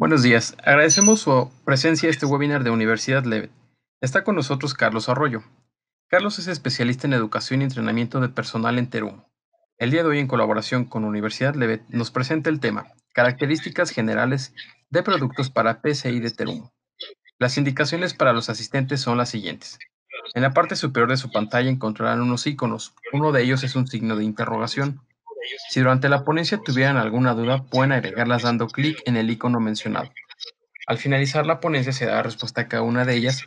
Buenos días. Agradecemos su presencia en este webinar de Universidad Levet. Está con nosotros Carlos Arroyo. Carlos es especialista en educación y entrenamiento de personal en Terumo. El día de hoy, en colaboración con Universidad Levet, nos presenta el tema Características generales de productos para PCI de Terumo. Las indicaciones para los asistentes son las siguientes. En la parte superior de su pantalla encontrarán unos iconos. Uno de ellos es un signo de interrogación si durante la ponencia tuvieran alguna duda, pueden agregarlas dando clic en el icono mencionado. Al finalizar la ponencia se dará respuesta a cada una de ellas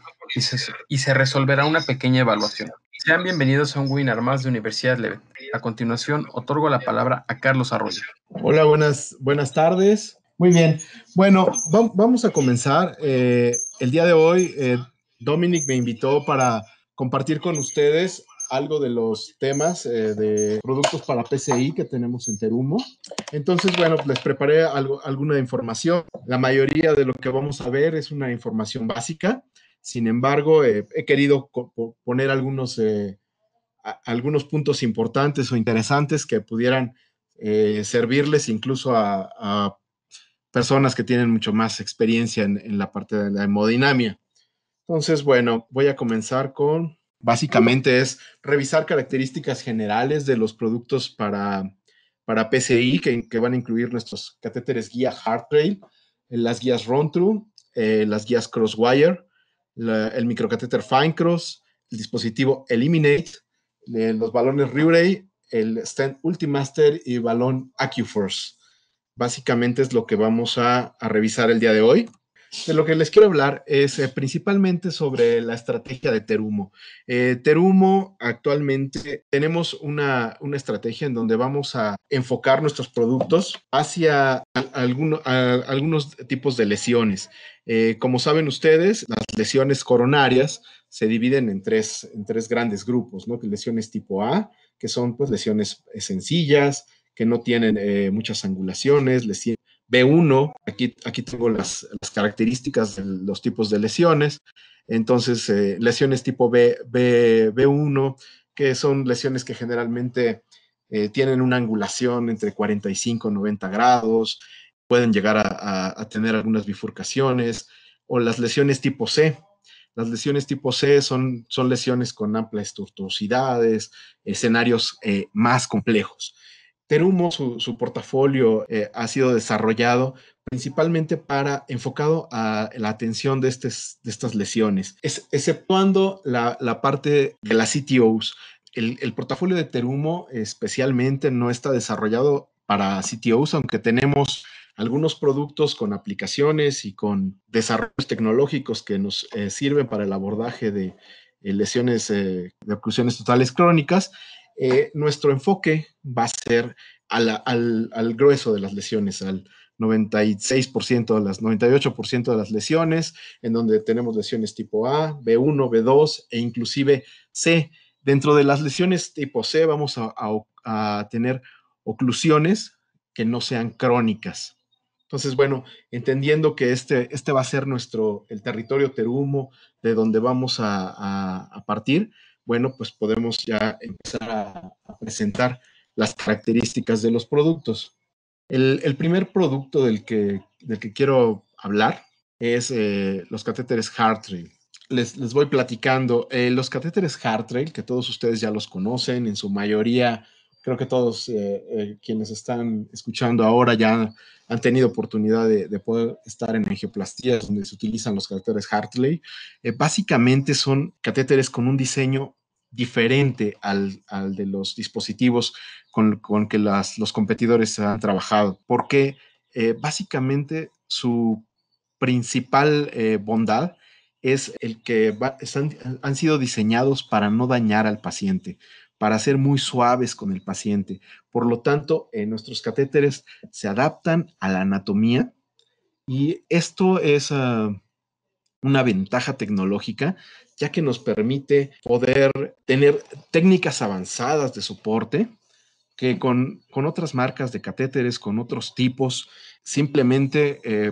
y se, resolverá una pequeña evaluación. Sean bienvenidos a un webinar más de Universidad Levent. A continuación, otorgo la palabra a Carlos Arroyo. Hola, buenas, buenas tardes. Muy bien. Bueno, vamos a comenzar. Eh, el día de hoy, eh, Dominic me invitó para compartir con ustedes algo de los temas eh, de productos para PCI que tenemos en Terumo. Entonces, bueno, les preparé algo, alguna información. La mayoría de lo que vamos a ver es una información básica. Sin embargo, eh, he querido poner algunos, eh, algunos puntos importantes o interesantes que pudieran servirles incluso a, personas que tienen mucho más experiencia en, en la parte de la hemodinamia. Entonces, bueno, voy a comenzar con Básicamente es revisar características generales de los productos para, para PCI, que, van a incluir nuestros catéteres guía Trail, eh, las guías Run-Through, eh, las guías Crosswire, el microcatéter Cross, el dispositivo Eliminate, eh, los balones Riuray, el stand Ultimaster y balón AccuForce. Básicamente es lo que vamos a revisar el día de hoy de lo que les quiero hablar es eh, principalmente sobre la estrategia de Terumo. Eh, Terumo actualmente tenemos una, estrategia en donde vamos a enfocar nuestros productos hacia algunos tipos de lesiones. Eh, como saben ustedes, las lesiones coronarias se dividen en tres, en tres grandes grupos, ¿no? Lesiones tipo A, que son pues lesiones sencillas, que no tienen muchas angulaciones, lesiones B1, aquí, aquí tengo las, características de los tipos de lesiones. Entonces, eh, lesiones tipo B, B, 1 que son lesiones que generalmente eh, tienen una angulación entre 45 y 90 grados, pueden llegar a, tener algunas bifurcaciones, o las lesiones tipo C, las lesiones tipo C son, son lesiones con amplias tortuosidades, escenarios eh, más complejos. Terumo, su, portafolio eh, ha sido desarrollado principalmente para enfocado a la atención de, estas de estas lesiones, exceptuando la, la parte de las CTOs. El, portafolio de Terumo especialmente no está desarrollado para CTOs, aunque tenemos algunos productos con aplicaciones y con desarrollos tecnológicos que nos eh, sirven para el abordaje de eh, lesiones de oclusiones totales crónicas eh, nuestro enfoque va a ser al, grueso de las lesiones, al 96% de las, 98% de las lesiones, en donde tenemos lesiones tipo A, B1, B2 e inclusive C. Dentro de las lesiones tipo C vamos a, tener oclusiones que no sean crónicas. Entonces, bueno, entendiendo que este, este va a ser nuestro, el territorio terumo de donde vamos a partir, bueno, pues podemos ya empezar a, presentar las características de los productos. El, primer producto del que, que quiero hablar es eh, los catéteres Hartrail. Les, les voy platicando. Eh, los catéteres Hartrail, que todos ustedes ya los conocen, en su mayoría creo que todos eh, eh, quienes están escuchando ahora ya han tenido oportunidad de, poder estar en angioplastías donde se utilizan los catéteres Hartley. Eh, básicamente son catéteres con un diseño diferente al, al de los dispositivos con, con que las, los competidores han trabajado, porque básicamente su principal bondad es el que han sido diseñados para no dañar al paciente para ser muy suaves con el paciente. Por lo tanto, nuestros catéteres se adaptan a la anatomía y esto es ah, una ventaja tecnológica ya que nos permite poder tener técnicas avanzadas de soporte que con, otras marcas de catéteres, con otros tipos, simplemente eh,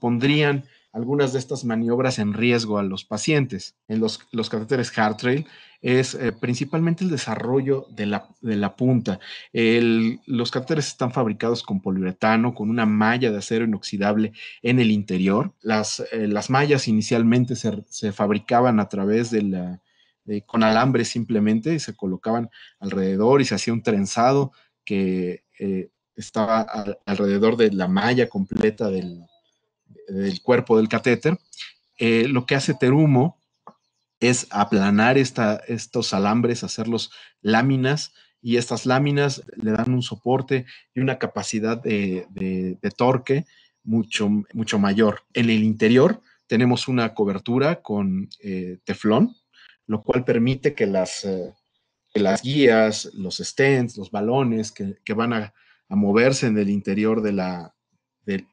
pondrían algunas de estas maniobras en riesgo a los pacientes. En los, los catéteres Hartrail es eh, principalmente el desarrollo de la, punta. los catéteres están fabricados con poliuretano, con una malla de acero inoxidable en el interior. Las, eh, las mallas inicialmente se, fabricaban a través de la... con alambre simplemente, y se colocaban alrededor y se hacía un trenzado que eh, estaba alrededor de la malla completa del, cuerpo del catéter. lo que hace Terumo es aplanar estos alambres, hacerlos láminas y estas láminas le dan un soporte y una capacidad de, torque mucho, mucho mayor. En el interior tenemos una cobertura con eh, teflón, lo cual permite que las, eh, las guías, los stents, los balones que, van a, moverse en el interior de la, del,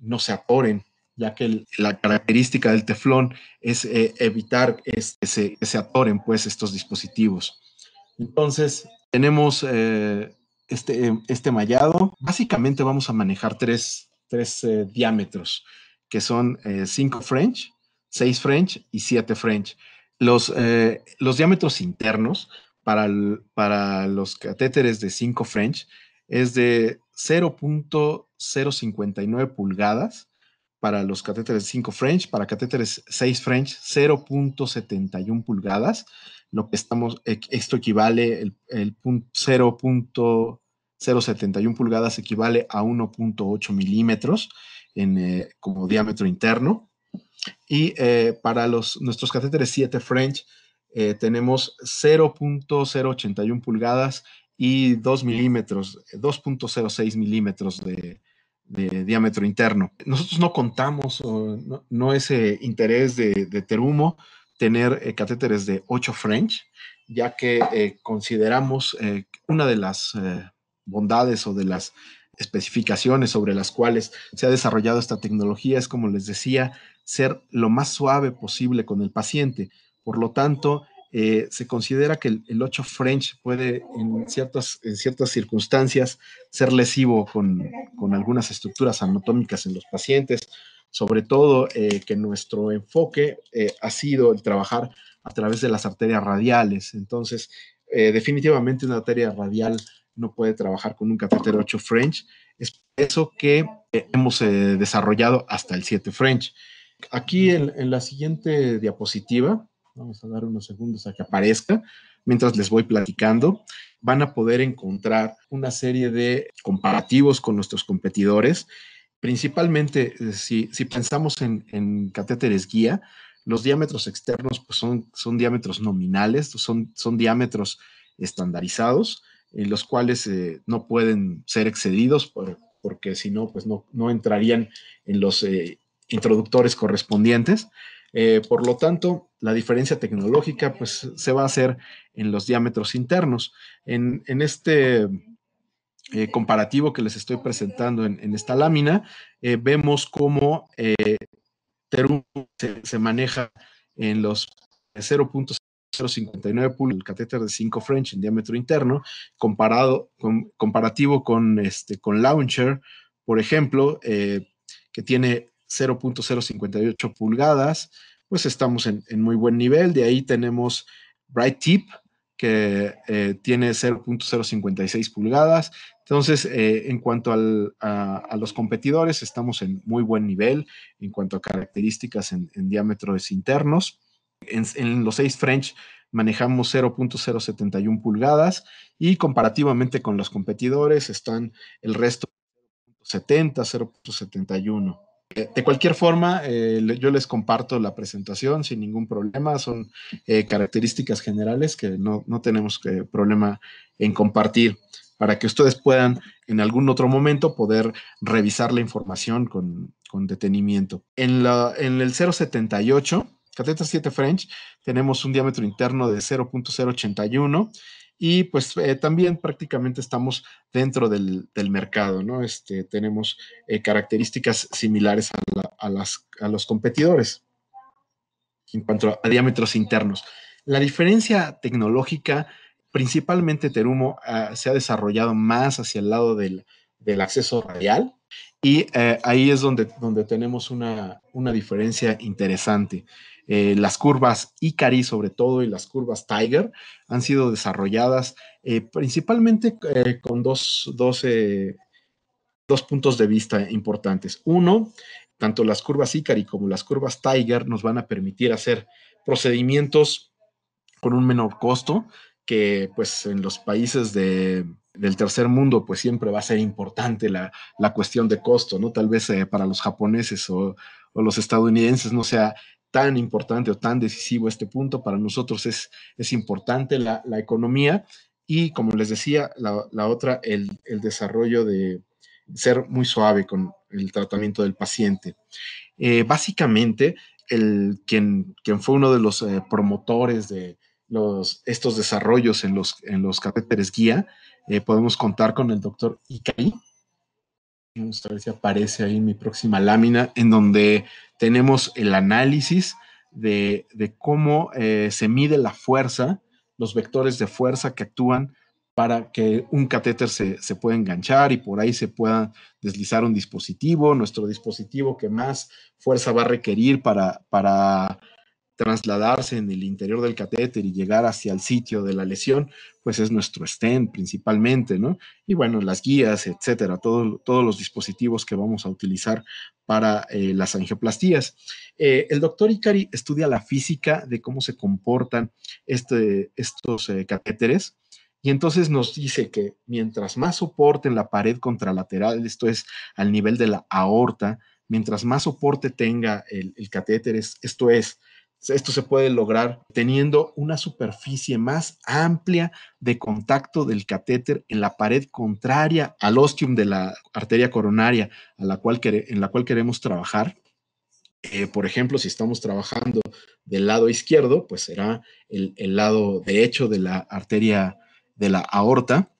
no se aporen ya que la característica del teflón es eh, evitar que, se, atoren pues estos dispositivos. Entonces, tenemos eh, este, eh, este mallado. Básicamente vamos a manejar tres, tres diámetros, que son 5 French, 6 French y 7 French. Los, los diámetros internos para, para los catéteres de 5 French es de 0.059 pulgadas para los catéteres 5 French, para catéteres 6 French 0.71 pulgadas, lo que estamos, esto equivale, el, 0.071 pulgadas equivale a 1.8 milímetros en, eh, como diámetro interno. Y eh, para los, nuestros catéteres 7 French eh, tenemos 0.081 pulgadas y 2 milímetros, 2.06 milímetros de, de diámetro interno. Nosotros no contamos, no, es ese eh, interés de, Terumo, tener eh, catéteres de 8 French, ya que eh, consideramos una de las bondades o de las especificaciones sobre las cuales se ha desarrollado esta tecnología es, como les decía, ser lo más suave posible con el paciente. Por lo tanto, eh, se considera que el, 8 French puede en ciertas, en ciertas circunstancias ser lesivo con, algunas estructuras anatómicas en los pacientes, sobre todo eh, que nuestro enfoque eh, ha sido el trabajar a través de las arterias radiales. Entonces, definitivamente una arteria radial no puede trabajar con un catéter 8 French. Es por eso que hemos desarrollado hasta el 7 French. Aquí en la siguiente diapositiva Vamos a dar unos segundos a que aparezca. Mientras les voy platicando, van a poder encontrar una serie de comparativos con nuestros competidores. Principalmente, eh, si, pensamos en, catéteres guía, los diámetros externos pues son, son diámetros nominales, son, son diámetros estandarizados, en los cuales eh, no pueden ser excedidos porque si no, pues no, entrarían en los eh, introductores correspondientes. por lo tanto, la diferencia tecnológica pues se va a hacer en los diámetros internos. En, este eh, comparativo que les estoy presentando en, esta lámina, eh, vemos cómo eh, Terum se, maneja en los 0.059 pulgadas, el catéter de 5 French en diámetro interno, comparado con, comparativo con, este, con Launcher, por ejemplo, que tiene 0.058 pulgadas, pues estamos en, muy buen nivel. De ahí tenemos Bright Tip, que eh, tiene 0.056 pulgadas. Entonces, eh, en cuanto a, los competidores, estamos en muy buen nivel en cuanto a características en, diámetros internos. En, los 6 French manejamos 0.071 pulgadas y comparativamente con los competidores están el resto 0.70, 0.71 de cualquier forma, eh, yo les comparto la presentación sin ningún problema. Son eh, características generales que no, tenemos eh, problema en compartir para que ustedes puedan en algún otro momento poder revisar la información con, detenimiento. En, la, en el 078, Cateta 7 French, tenemos un diámetro interno de 0.081 y pues eh, también prácticamente estamos dentro del, mercado, ¿no? Este, tenemos eh, características similares a, las, a, los competidores en cuanto a, diámetros internos. La diferencia tecnológica, principalmente Terumo, ah, se ha desarrollado más hacia el lado del, acceso radial y eh, ahí es donde, donde tenemos una, una diferencia interesante. Eh, las curvas Icari, sobre todo y las curvas Tiger han sido desarrolladas eh, principalmente eh, con dos, puntos de vista importantes. Uno, tanto las curvas Icari como las curvas Tiger nos van a permitir hacer procedimientos con un menor costo que pues en los países del tercer mundo, pues siempre va a ser importante la, cuestión de costo, ¿no? Tal vez para los japoneses o, o, los estadounidenses no sea tan importante o tan decisivo este punto. Para nosotros es, es importante la, economía y, como les decía, la, otra, el, desarrollo de ser muy suave con el tratamiento del paciente. Eh, básicamente, el, quien, quien, fue uno de los eh, promotores de los, estos desarrollos en los, en los catéteres guía, eh, podemos contar con el doctor Icaí Vamos a ver si aparece ahí mi próxima lámina, en donde tenemos el análisis de, cómo eh, se mide la fuerza, los vectores de fuerza que actúan para que un catéter se, se, pueda enganchar y por ahí se pueda deslizar un dispositivo, nuestro dispositivo que más fuerza va a requerir para, para trasladarse en el interior del catéter y llegar hacia el sitio de la lesión, pues es nuestro stent principalmente, ¿no? Y bueno, las guías, etcétera, todos los dispositivos que vamos a utilizar para eh, las angioplastías. Eh, el doctor Icari estudia la física de cómo se comportan este, estos eh, catéteres. Y entonces nos dice que mientras más soporte en la pared contralateral, esto es al nivel de la aorta, mientras más soporte tenga el, el catéter, esto es esto se puede lograr teniendo una superficie más amplia de contacto del catéter en la pared contraria al ostium de la arteria coronaria en la cual queremos trabajar. Eh, por ejemplo, si estamos trabajando del lado izquierdo, pues será el, lado derecho de la arteria de la aorta,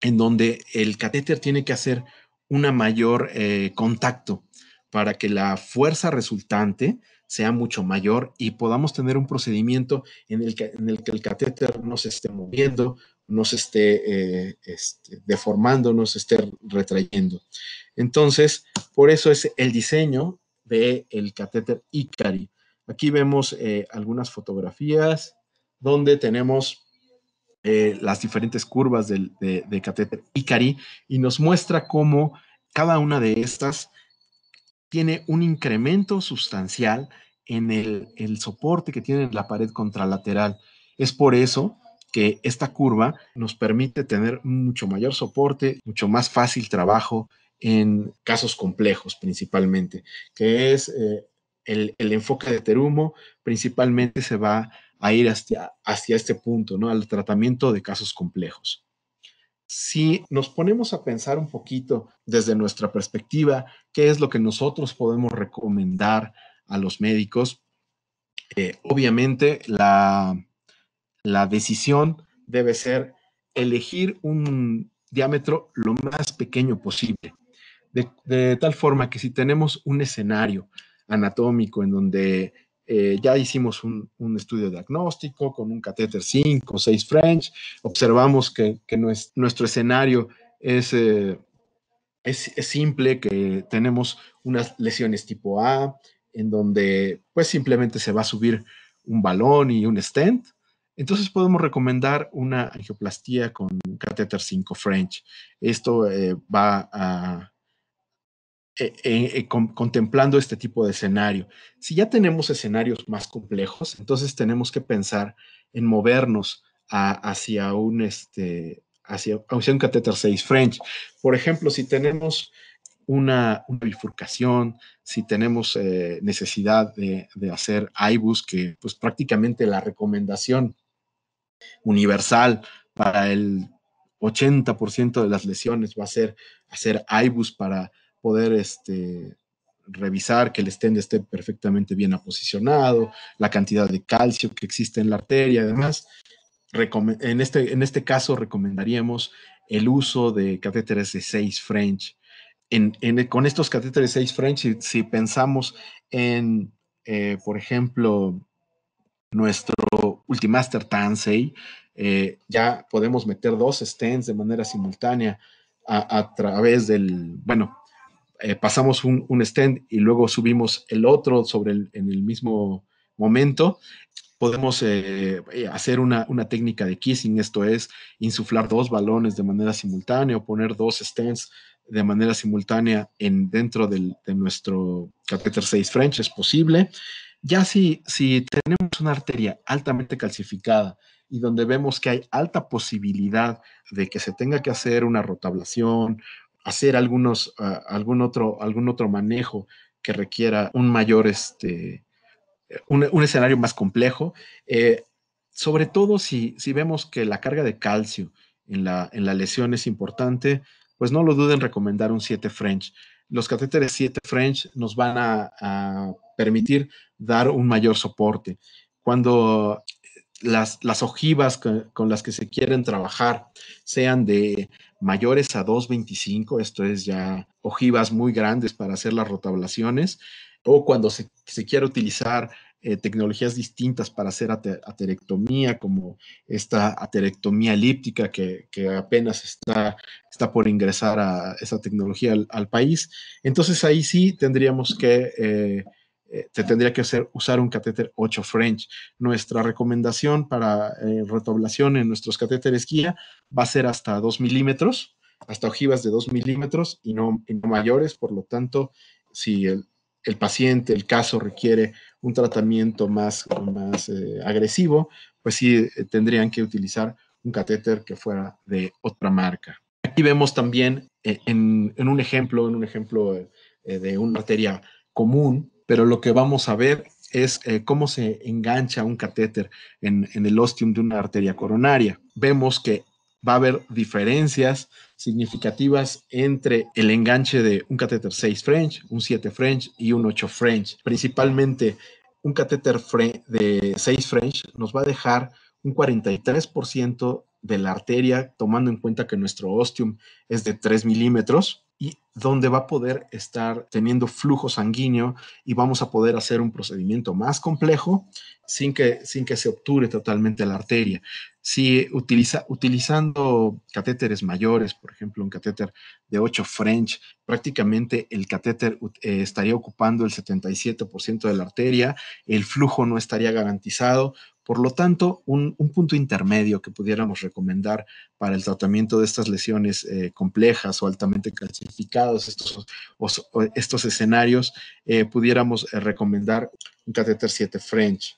en donde el catéter tiene que hacer un mayor eh, contacto para que la fuerza resultante sea mucho mayor y podamos tener un procedimiento en el que, en el, que el catéter no se esté moviendo, no se esté eh, este, deformando, no se esté retrayendo. Entonces, por eso es el diseño del el catéter Icari. Aquí vemos eh, algunas fotografías donde tenemos eh, las diferentes curvas del de, catéter Icari y nos muestra cómo cada una de estas tiene un incremento sustancial en el, soporte que tiene la pared contralateral. Es por eso que esta curva nos permite tener mucho mayor soporte, mucho más fácil trabajo en casos complejos principalmente, que es eh, el, enfoque de Terumo principalmente se va a ir hacia, hacia este punto, ¿no? Al tratamiento de casos complejos si nos ponemos a pensar un poquito desde nuestra perspectiva, qué es lo que nosotros podemos recomendar a los médicos, eh, obviamente la, decisión debe ser elegir un diámetro lo más pequeño posible, de tal forma que si tenemos un escenario anatómico en donde eh, ya hicimos un, estudio diagnóstico con un catéter 5 o 6 French, observamos que, nuestro, escenario eh, es, es, simple, que tenemos unas lesiones tipo A, en donde pues simplemente se va a subir un balón y un stent. Entonces podemos recomendar una angioplastía con catéter 5 French. Esto eh, va a eh, eh, eh, contemplando este tipo de escenario. Si ya tenemos escenarios más complejos, entonces tenemos que pensar en movernos hacia un este hacia, hacia catéter 6 French. Por ejemplo, si tenemos una, bifurcación, si tenemos necesidad de, hacer IBUS, que pues prácticamente la recomendación universal para el 80% de las lesiones va a ser hacer IBUS para poder este, revisar que el stent esté perfectamente bien aposicionado, la cantidad de calcio que existe en la arteria, además. En este, en este caso recomendaríamos el uso de catéteres de 6 French. con estos catéteres 6 French, si, pensamos en, eh, por ejemplo, nuestro Ultimaster Tansei, eh, ya podemos meter dos stents de manera simultánea a través del, bueno, eh, pasamos un, stand y luego subimos el otro sobre en el mismo momento, podemos eh, eh, hacer una, técnica de kissing, esto es insuflar dos balones de manera simultánea o poner dos stands de manera simultánea en, dentro de nuestro catéter 6 French, es posible. Ya si, si tenemos una arteria altamente calcificada y donde vemos que hay alta posibilidad de que se tenga que hacer una rotablación hacer algunos, ah, algún, otro, algún otro manejo que requiera un mayor, este, un, escenario más complejo. Eh, sobre todo si, vemos que la carga de calcio en la, en la lesión es importante, pues no lo duden recomendar un 7 French. Los catéteres 7 French nos van a, a permitir dar un mayor soporte. Cuando las, ojivas con, las que se quieren trabajar sean de mayores a 2.25, esto es ya ojivas muy grandes para hacer las rotablaciones, o cuando se, se quiere utilizar eh, tecnologías distintas para hacer aterectomía, como esta aterectomía elíptica que, apenas está, está por ingresar a esa tecnología al, país. Entonces ahí sí tendríamos que... Eh, eh, te tendría que hacer, usar un catéter 8 French. Nuestra recomendación para eh, en nuestros catéteres guía va a ser hasta 2 milímetros, hasta ojivas de 2 milímetros y no, mayores. Por lo tanto, si el, paciente, el caso requiere un tratamiento más, más eh, agresivo, pues sí eh, tendrían que utilizar un catéter que fuera de otra marca. Aquí vemos también en, un ejemplo, en un ejemplo de una materia común, pero lo que vamos a ver es eh, cómo se engancha un catéter en, en el ostium de una arteria coronaria. Vemos que va a haber diferencias significativas entre el enganche de un catéter 6 French, un 7 French y un 8 French. Principalmente un catéter de 6 French nos va a dejar un 43% de la arteria, tomando en cuenta que nuestro ostium es de 3 milímetros, y donde va a poder estar teniendo flujo sanguíneo y vamos a poder hacer un procedimiento más complejo sin que, sin que se obture totalmente la arteria. Si utiliza, utilizando catéteres mayores, por ejemplo, un catéter de 8 French, prácticamente el catéter eh, estaría ocupando el 77% de la arteria, el flujo no estaría garantizado, por lo tanto, un, punto intermedio que pudiéramos recomendar para el tratamiento de estas lesiones eh, complejas o altamente calcificadas, estos, estos escenarios, eh, pudiéramos eh, recomendar un catéter 7 French,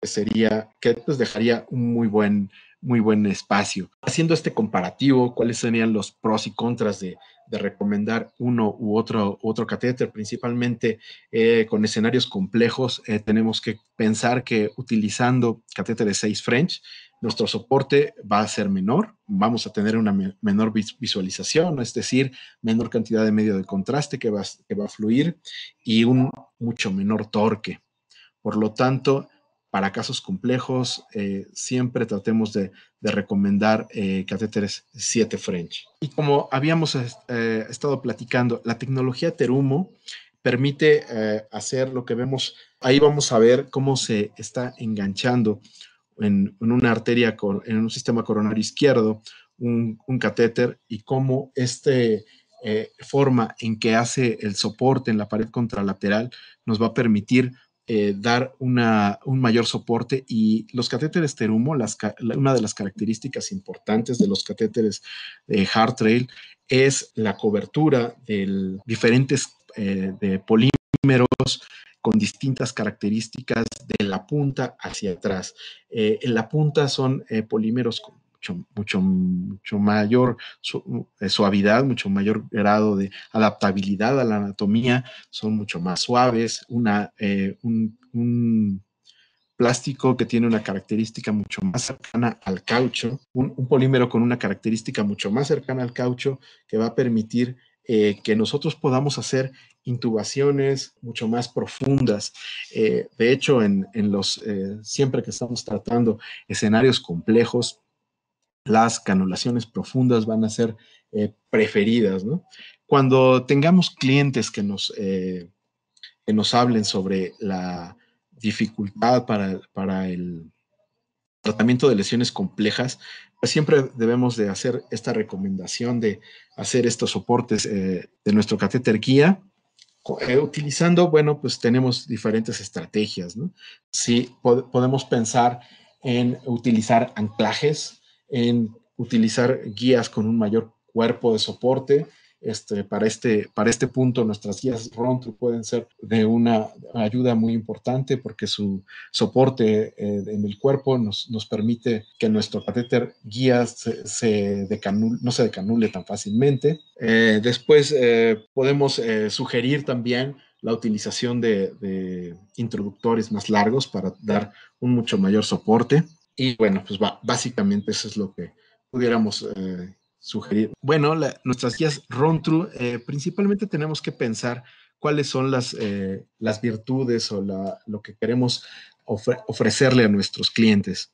que sería, que nos pues dejaría un muy buen, muy buen espacio. Haciendo este comparativo, cuáles serían los pros y contras de, de recomendar uno u otro, otro catéter, principalmente eh, con escenarios complejos. Eh, tenemos que pensar que utilizando catéteres 6 French, nuestro soporte va a ser menor, vamos a tener una menor visualización, es decir, menor cantidad de medio de contraste que va, que va a fluir y un mucho menor torque. Por lo tanto, para casos complejos, eh, siempre tratemos de, recomendar eh, catéteres 7 French. Y como habíamos eh, estado platicando, la tecnología Terumo permite hacer lo que vemos. Ahí vamos a ver cómo se está enganchando en, una arteria, en un sistema coronario izquierdo, un, catéter y cómo este, forma en que hace el soporte en la pared contralateral nos va a permitir eh, dar un mayor soporte y los catéteres Terumo, una de las características importantes de los catéteres de eh, Hard Trail es la cobertura de diferentes eh, de polímeros con distintas características de la punta hacia atrás. en la punta son polímeros con mucho, mucho, mayor eh, suavidad, mucho mayor grado de adaptabilidad a la anatomía, son mucho más suaves, eh, un, plástico que tiene una característica mucho más cercana al caucho, un, polímero con una característica mucho más cercana al caucho que va a permitir eh, que nosotros podamos hacer intubaciones mucho más profundas. de hecho, en, los, siempre que estamos tratando escenarios complejos, las canulaciones profundas van a ser eh, preferidas, ¿no? Cuando tengamos clientes que nos, eh, nos hablen sobre la dificultad para, el tratamiento de lesiones complejas, pues siempre debemos de hacer esta recomendación de hacer estos soportes eh, de nuestro catéter guía. utilizando, bueno, pues tenemos diferentes estrategias, ¿no? Sí, podemos pensar en utilizar anclajes, en utilizar guías con un mayor cuerpo de soporte. Este, para, este, para este punto, nuestras guías Rontru pueden ser de una ayuda muy importante porque su soporte eh, en el cuerpo nos, permite que nuestro catéter guías se, no se decanule tan fácilmente. Eh, después eh, podemos sugerir también la utilización de, introductores más largos para dar un mucho mayor soporte. Y bueno, pues básicamente eso es lo que pudiéramos eh, sugerir. Bueno, nuestras guías run eh, principalmente tenemos que pensar cuáles son las, eh, virtudes o lo que queremos ofrecerle a nuestros clientes.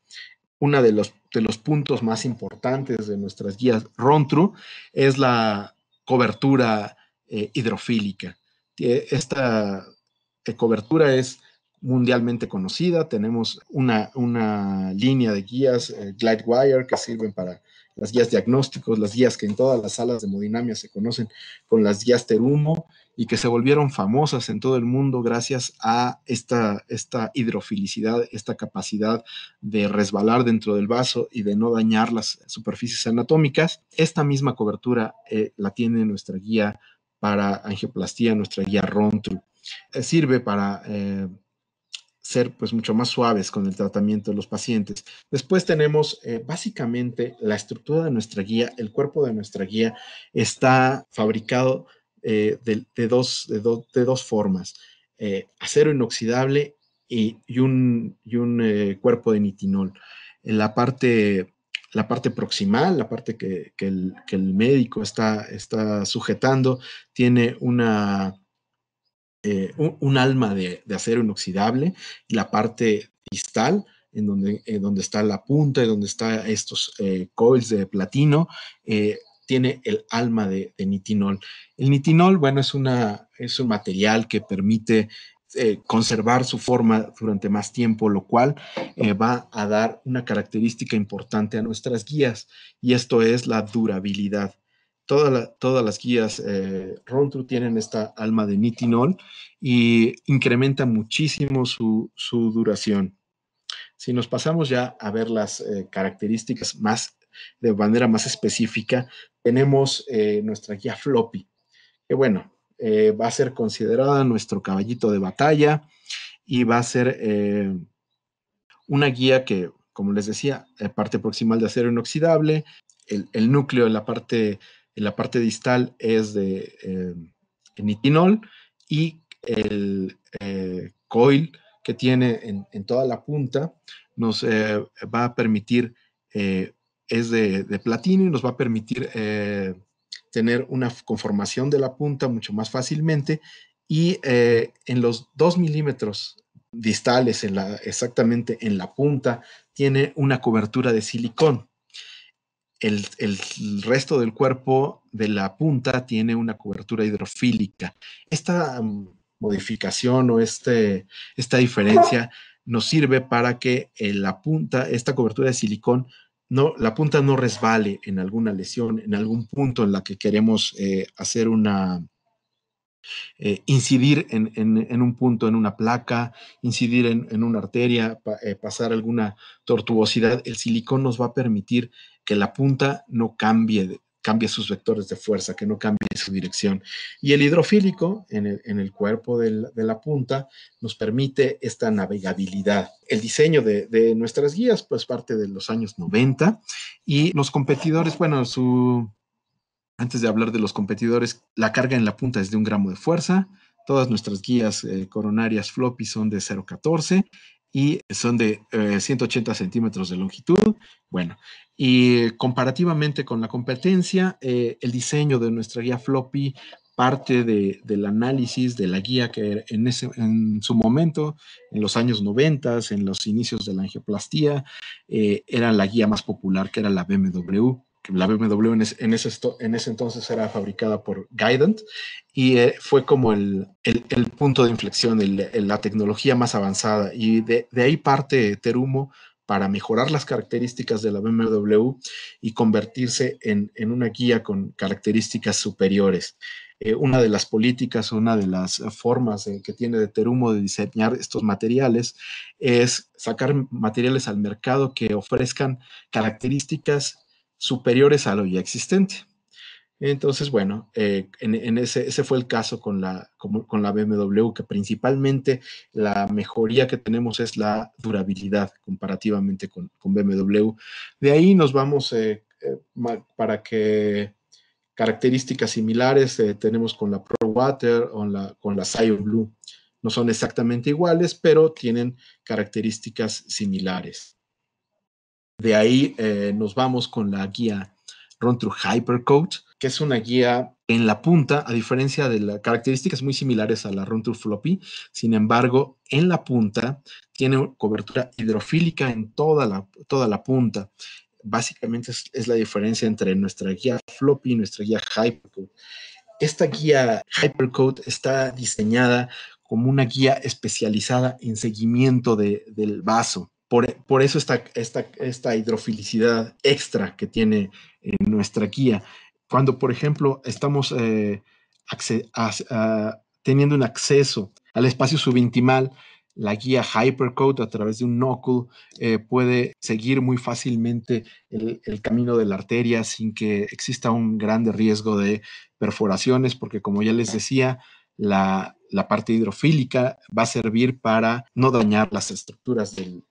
Uno de los, de los puntos más importantes de nuestras guías run es la cobertura hidrofílica. Esta cobertura es mundialmente conocida. Tenemos una, línea de guías eh, GlideWire que sirven para las guías diagnósticos, las guías que en todas las salas de hemodinamia se conocen con las guías Terumo y que se volvieron famosas en todo el mundo gracias a esta, esta hidrofilicidad, esta capacidad de resbalar dentro del vaso y de no dañar las superficies anatómicas. Esta misma cobertura eh, la tiene nuestra guía para angioplastía, nuestra guía Rontru. Eh, sirve para ser pues mucho más suaves con el tratamiento de los pacientes. Después tenemos eh, básicamente la estructura de nuestra guía, el cuerpo de nuestra guía está fabricado eh, de, dos, de, dos, formas, eh, acero inoxidable y, un, un cuerpo de nitinol. En la parte la parte proximal, la parte que, el, que el, médico está, está sujetando, tiene una, eh, un, alma de, acero inoxidable y la parte distal, en donde, donde está la punta y donde están estos eh, coils de platino, eh, tiene el alma de, nitinol. El nitinol, bueno, es, una, es un material que permite conservar su forma durante más tiempo, lo cual va a dar una característica importante a nuestras guías, y esto es la durabilidad todas las guías eh, Rontru tienen esta alma de nitinol y incrementa muchísimo su, duración. Si nos pasamos ya a ver las eh, características más de manera más específica, tenemos eh, nuestra guía floppy, que bueno, eh, va a ser considerada nuestro caballito de batalla y va a ser una guía que, como les decía, parte proximal de acero inoxidable, el, el núcleo en la parte la parte distal es de em, nitinol y el eh, coil que tiene en, toda la punta nos eh, va a permitir, eh, es de, platino y nos va a permitir tener una conformación de la punta mucho más fácilmente y en los 2 milímetros distales, en la, exactamente en la punta, tiene una cobertura de silicón el, resto del cuerpo de la punta tiene una cobertura hidrofílica. Esta mm, modificación o este, esta diferencia nos sirve para que eh, la punta, esta cobertura de silicón, no, la punta no resbale en alguna lesión, en algún punto en la que queremos eh, hacer una, eh, incidir en, un punto, en una placa, incidir en, una arteria, pasar alguna tortuosidad, el silicón nos va a permitir que la punta no cambie, cambie sus vectores de fuerza, que no cambie su dirección. Y el hidrofílico en el, cuerpo de la punta nos permite esta navegabilidad. El diseño de, nuestras guías, pues parte de los años 90 y los competidores, bueno, su... Antes de hablar de los competidores, la carga en la punta es de un gramo de fuerza. Todas nuestras guías eh, coronarias floppy son de 0.14 y son de 180 eh, centímetros de longitud. Bueno, y comparativamente con la competencia, eh, el diseño de nuestra guía floppy parte de, del análisis de la guía que en, ese, en su momento, en los años 90, en los inicios de la angioplastía, eh, era la guía más popular, que era la BMW. la BMW en, ese, en ese, entonces era fabricada por Guidant y eh, fue como el, el, punto de inflexión, el, la tecnología más avanzada. Y de, de ahí parte Terumo para mejorar las características de la BMW y convertirse en, una guía con características superiores. Eh, una de las políticas, una de las formas que tiene de Terumo de diseñar estos materiales es sacar materiales al mercado que ofrezcan características superiores a lo ya existente. Entonces, bueno, eh, en, ese, fue el caso con la, con la BMW, que principalmente la mejoría que tenemos es la durabilidad comparativamente con, BMW. De ahí nos vamos eh, eh, para que características similares tenemos con la Pro Water o con la Sio Blue. No son exactamente iguales, pero tienen características similares. De ahí nos vamos con la guía Run Through Hypercode, que es una guía en la punta, a diferencia de las características muy similares a la Run Through Floppy. Sin embargo, en la punta tiene cobertura hidrofílica en toda la, toda la punta. Básicamente es, la diferencia entre nuestra guía floppy y nuestra guía Hypercoat. Esta guía Hypercoat está diseñada como una guía especializada en seguimiento del vaso. Por, eso esta, esta, esta hidrofilicidad extra que tiene eh, nuestra guía. Cuando, por ejemplo, estamos eh, ah, teniendo un acceso al espacio subintimal, la guía Hypercoat a través de un knuckle eh, puede seguir muy fácilmente el, camino de la arteria sin que exista un grande riesgo de perforaciones, porque como ya les decía, la parte hidrofílica va a servir para no dañar las estructuras del,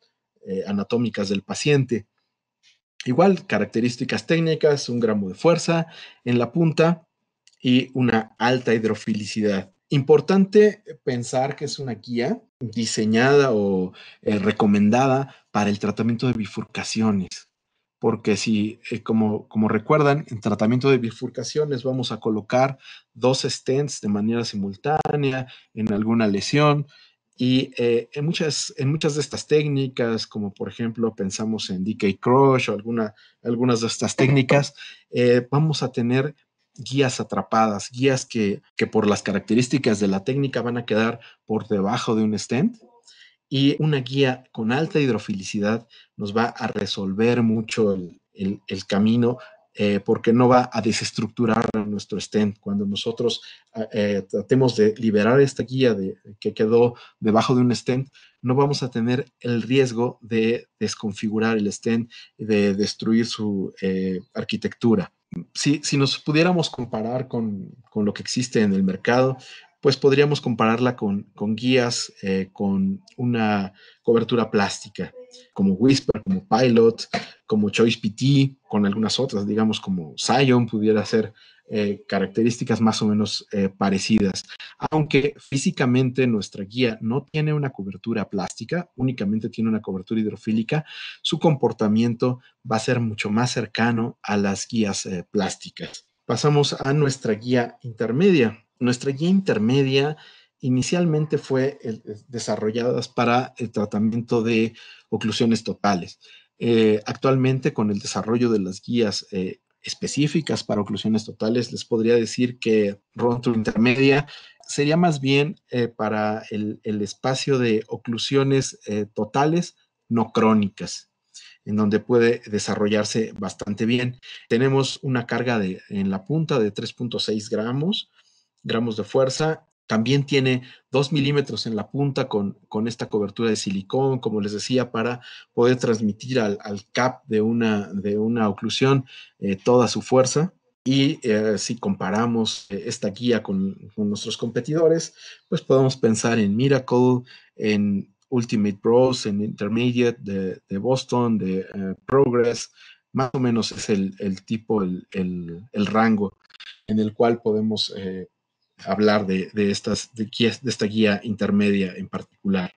eh, anatómicas del paciente. Igual, características técnicas, un gramo de fuerza en la punta y una alta hidrofilicidad. Importante pensar que es una guía diseñada o eh, recomendada para el tratamiento de bifurcaciones, porque si, eh, como, como recuerdan, en tratamiento de bifurcaciones vamos a colocar dos stents de manera simultánea en alguna lesión y eh, en, muchas, en muchas de estas técnicas, como por ejemplo pensamos en DK Crush o alguna, algunas de estas técnicas, eh, vamos a tener guías atrapadas, guías que, por las características de la técnica van a quedar por debajo de un stand. Y una guía con alta hidrofilicidad nos va a resolver mucho el, el, el, camino eh, porque no va a desestructurar nuestro stent. Cuando nosotros ah, eh, tratemos de liberar esta guía de, que quedó debajo de un stent, no vamos a tener el riesgo de desconfigurar el stent, de destruir su eh, arquitectura. Si, nos pudiéramos comparar con, con, lo que existe en el mercado, pues podríamos compararla con, con guías con una cobertura plástica, como Whisper, como Pilot, como Choice PT, con algunas otras, digamos como Zion, pudiera ser eh, características más o menos eh, parecidas. Aunque físicamente nuestra guía no tiene una cobertura plástica, únicamente tiene una cobertura hidrofílica, su comportamiento va a ser mucho más cercano a las guías eh, plásticas. Pasamos a nuestra guía intermedia. Nuestra guía intermedia inicialmente fue desarrollada para el tratamiento de oclusiones totales. Eh, actualmente con el desarrollo de las guías eh, específicas para oclusiones totales, les podría decir que Ronto Intermedia sería más bien eh, para el, espacio de oclusiones totales no crónicas en donde puede desarrollarse bastante bien. Tenemos una carga de, en la punta de 3.6 gramos de fuerza también tiene 2 milímetros en la punta con, esta cobertura de silicón, como les decía, para poder transmitir al, cap de una, de una oclusión eh, toda su fuerza. Y eh, si comparamos eh, esta guía con, nuestros competidores, pues podemos pensar en Miracle, en Ultimate Bros, en Intermediate de, Boston, de Progress. Más o menos es el, tipo, el, el, rango en el cual podemos hablar de, estas, esta guía intermedia en particular.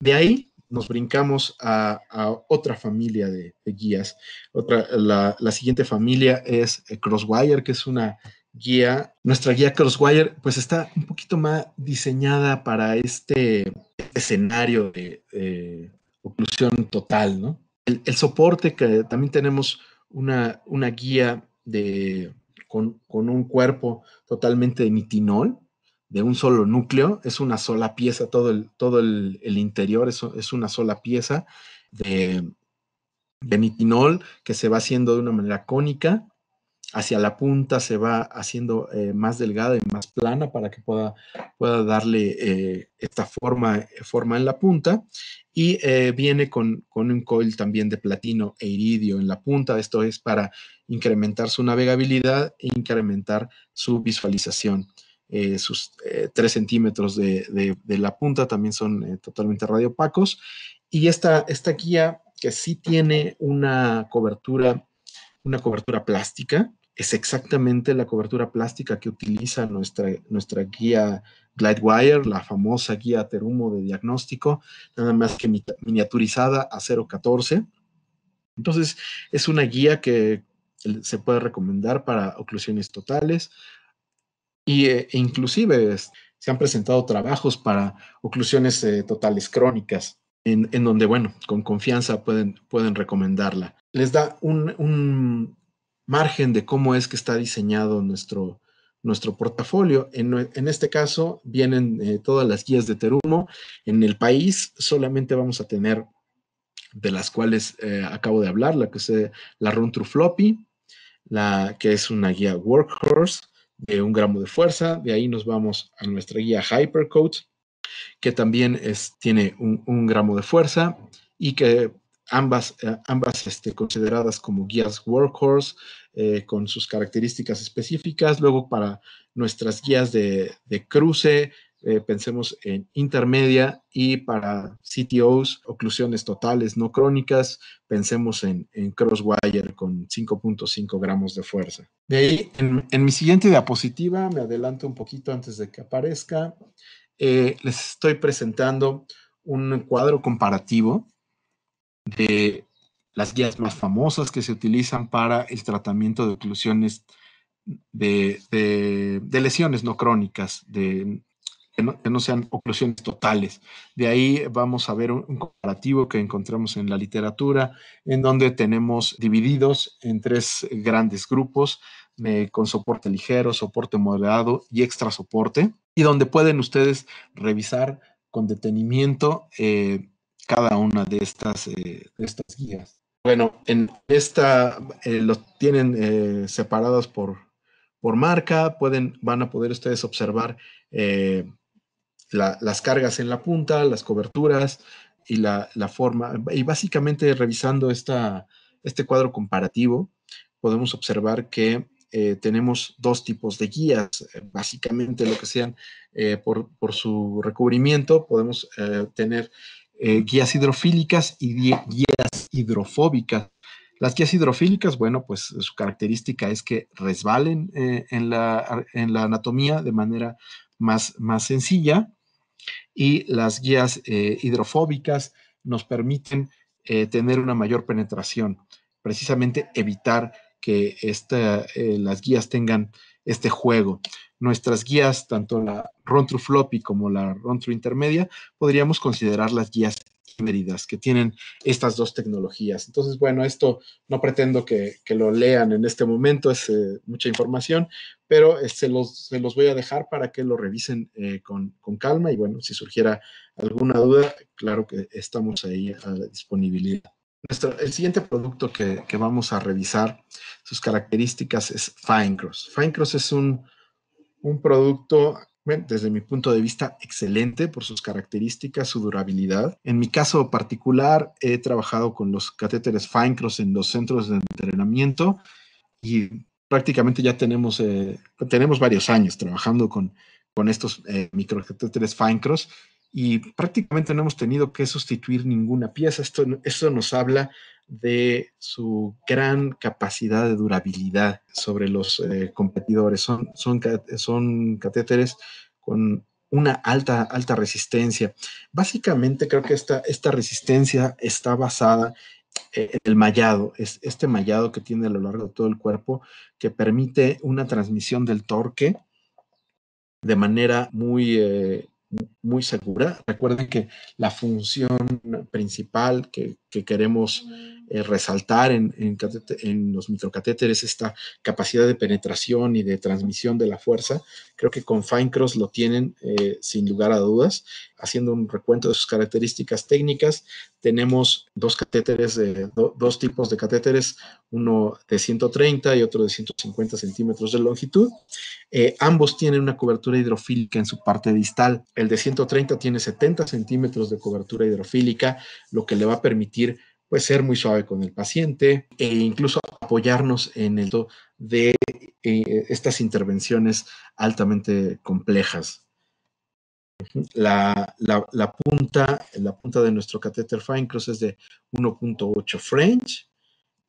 De ahí nos brincamos a, otra familia de, guías. Otra, la, siguiente familia es eh, Crosswire, que es una guía. Nuestra guía Crosswire, pues está un poquito más diseñada para este escenario de, oclusión total, El, el, soporte que también tenemos una, una guía de con, un cuerpo totalmente de nitinol, de un solo núcleo, es una sola pieza, todo el, todo el, interior es, es, una sola pieza de, de nitinol que se va haciendo de una manera cónica hacia la punta se va haciendo eh, más delgada y más plana para que pueda, pueda darle eh, esta forma, en la punta. Y eh, viene con, un coil también de platino e iridio en la punta. Esto es para incrementar su navegabilidad e incrementar su visualización. sus 3 centímetros de, la punta también son totalmente radiopacos. Y esta, esta guía que sí tiene una cobertura una cobertura plástica. Es exactamente la cobertura plástica que utiliza nuestra, nuestra guía GlideWire, la famosa guía Terumo de diagnóstico, nada más que miniaturizada a 0.14. Entonces, es una guía que se puede recomendar para oclusiones totales y, e inclusive se han presentado trabajos para oclusiones eh, totales crónicas en, donde, bueno, con confianza pueden, pueden recomendarla. Les da un, margen de cómo es que está diseñado nuestro, nuestro portafolio. En, este caso, vienen eh, todas las guías de Terumo. En el país solamente vamos a tener de las cuales eh, acabo de hablar, la que es eh, la Run true Floppy, la que es una guía Workhorse de un gramo de fuerza. De ahí nos vamos a nuestra guía Hypercoat, que también es, tiene un, gramo de fuerza y que ambas, eh, ambas este, consideradas como guías workhorse eh, con sus características específicas. Luego para nuestras guías de, cruce, eh, pensemos en intermedia y para CTOs, oclusiones totales no crónicas, pensemos en, crosswire con 5.5 gramos de fuerza. De ahí, en mi siguiente diapositiva, me adelanto un poquito antes de que aparezca, eh, les estoy presentando un cuadro comparativo de las guías más famosas que se utilizan para el tratamiento de oclusiones de, lesiones no crónicas, que no, sean oclusiones totales. De ahí vamos a ver un, comparativo que encontramos en la literatura, en donde tenemos divididos en tres grandes grupos, eh, con soporte ligero, soporte moderado y extra soporte y donde pueden ustedes revisar con detenimiento eh, cada una eh, de estas, guías. Bueno, en esta eh, los tienen separados por, por marca, pueden, van a poder ustedes observar las cargas en la punta, las coberturas y la, forma. Y básicamente revisando esta, este cuadro comparativo, podemos observar que eh, tenemos dos tipos de guías, eh, básicamente lo que sean eh, por, su recubrimiento, podemos tener guías hidrofílicas y guías hidrofóbicas. Las guías hidrofílicas, bueno, pues su característica es que resbalen en la, anatomía de manera más, más sencilla y las guías hidrofóbicas nos permiten tener una mayor penetración, precisamente evitar que esta, eh, las guías tengan este juego. Nuestras guías, tanto la Run Floppy como la Run Intermedia, podríamos considerar las guías híbridas que tienen estas dos tecnologías. Entonces, bueno, esto no pretendo que, lo lean en este momento, es eh, mucha información, pero eh, se, los, voy a dejar para que lo revisen con, con, calma y bueno, si surgiera alguna duda, claro que estamos ahí a la disponibilidad el siguiente producto que, vamos a revisar, sus características es Finecross. Finecross es un, producto, desde mi punto de vista, excelente por sus características, su durabilidad. En mi caso particular, he trabajado con los catéteres Finecross en los centros de entrenamiento y prácticamente ya tenemos, eh, tenemos varios años trabajando con, con estos eh, microcatéteres Finecross y prácticamente no hemos tenido que sustituir ninguna pieza. Esto, esto nos habla de su gran capacidad de durabilidad sobre los eh, competidores. Son, son, son catéteres con una alta, alta resistencia. Básicamente creo que esta, esta resistencia está basada en el mallado, este mallado que tiene a lo largo de todo el cuerpo que permite una transmisión del torque de manera muy eh, muy segura. Recuerden que la función principal que, que queremos eh, resaltar en, los microcatéteres esta capacidad de penetración y de transmisión de la fuerza. Creo que con FineCross lo tienen eh, sin lugar a dudas. Haciendo un recuento de sus características técnicas, tenemos dos catéteres, dos tipos de catéteres, uno de 130 y otro de 150 centímetros de longitud. Eh, ambos tienen una cobertura hidrofílica en su parte distal. El de 130 tiene 70 centímetros de cobertura hidrofílica, lo que le va a permitir pues ser muy suave con el paciente e incluso apoyarnos en el de eh, estas intervenciones altamente complejas. La, la, punta, la punta de nuestro catéter cross es de 1.8 French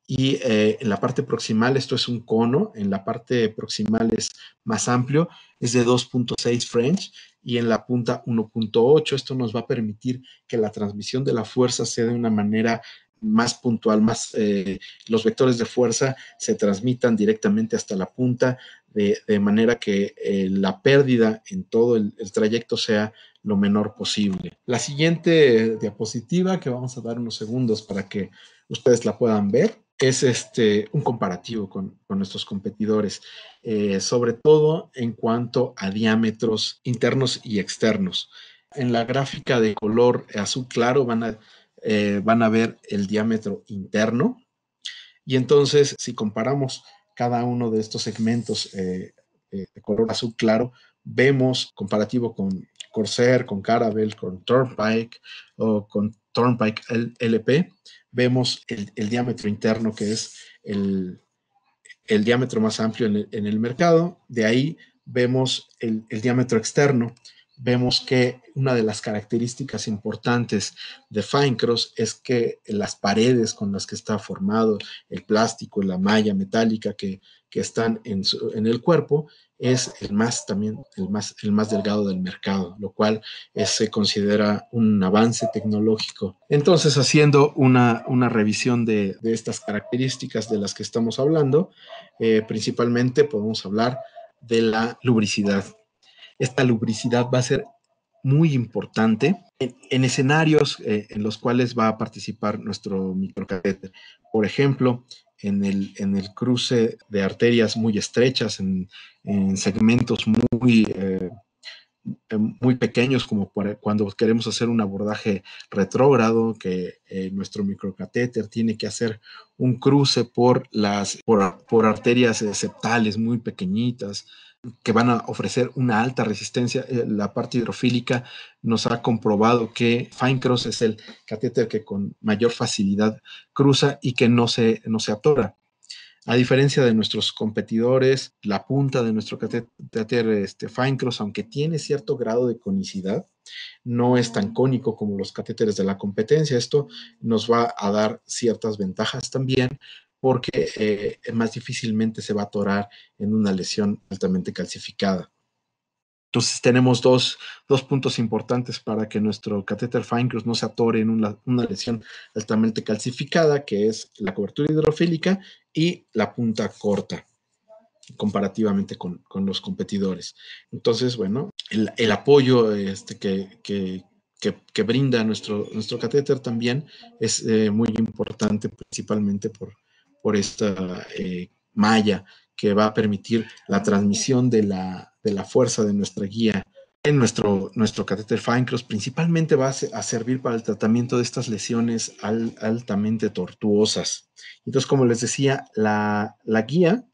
y eh, en la parte proximal, esto es un cono, en la parte proximal es más amplio, es de 2.6 French y en la punta 1.8. Esto nos va a permitir que la transmisión de la fuerza sea de una manera más puntual, más eh, los vectores de fuerza se transmitan directamente hasta la punta, de, manera que eh, la pérdida en todo el, trayecto sea lo menor posible. La siguiente diapositiva, que vamos a dar unos segundos para que ustedes la puedan ver, es este, un comparativo con, nuestros competidores, eh, sobre todo en cuanto a diámetros internos y externos. En la gráfica de color azul claro van a eh, van a ver el diámetro interno. Y entonces, si comparamos cada uno de estos segmentos eh, eh, de color azul claro, vemos comparativo con Corsair, con Caravel con Turnpike o con Turnpike LP, vemos el, diámetro interno que es el, diámetro más amplio en el, mercado. De ahí vemos el diámetro externo, vemos que una de las características importantes de Finecross es que las paredes con las que está formado el plástico, la malla metálica que, están en, el cuerpo, es el más también, el más, el más delgado del mercado, lo cual eh, se considera un avance tecnológico. Entonces, haciendo una, revisión de, estas características de las que estamos hablando, eh, principalmente podemos hablar de la lubricidad. Esta lubricidad va a ser muy importante en, escenarios eh, en los cuales va a participar nuestro microcatéter. Por ejemplo, en el, en el, cruce de arterias muy estrechas, en, segmentos muy eh, eh, muy pequeños, como cuando queremos hacer un abordaje retrógrado, que eh, nuestro microcatéter tiene que hacer un cruce por, las, por, arterias eh, septales muy pequeñitas que van a ofrecer una alta resistencia. La parte hidrofílica nos ha comprobado que Finecross es el catéter que con mayor facilidad cruza y que no se, no se atora. A diferencia de nuestros competidores, la punta de nuestro catéter este, Finecross, aunque tiene cierto grado de conicidad, no es tan cónico como los catéteres de la competencia. Esto nos va a dar ciertas ventajas también porque eh, más difícilmente se va a atorar en una lesión altamente calcificada. Entonces tenemos dos, puntos importantes para que nuestro catéter cruz no se atore en una, lesión altamente calcificada, que es la cobertura hidrofílica y la punta corta, comparativamente con, los competidores. Entonces, bueno, el, apoyo este, que, que, brinda nuestro, nuestro catéter también es eh, muy importante, principalmente por, por esta eh, malla que va a permitir la transmisión de la, fuerza de nuestra guía en nuestro, nuestro catéter Finecross. Principalmente va a, servir para el tratamiento de estas lesiones altamente tortuosas. Entonces, como les decía, la, guía,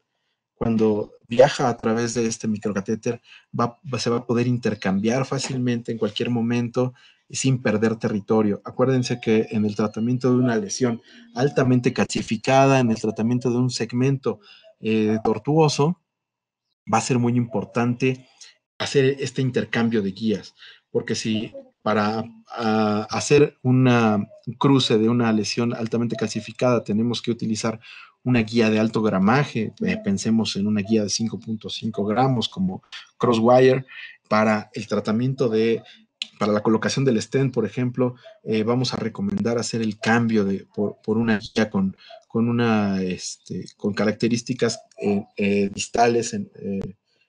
cuando viaja a través de este microcatéter, va, se va a poder intercambiar fácilmente en cualquier momento sin perder territorio. Acuérdense que en el tratamiento de una lesión altamente calcificada, en el tratamiento de un segmento eh, tortuoso, va a ser muy importante hacer este intercambio de guías, porque si para hacer una cruce de una lesión altamente calcificada tenemos que utilizar una guía de alto gramaje, eh, pensemos en una guía de 5.5 gramos como Crosswire, para el tratamiento de para la colocación del stent, por ejemplo, eh, vamos a recomendar hacer el cambio de, por, una guía con, una, este, con características eh, eh, distales en,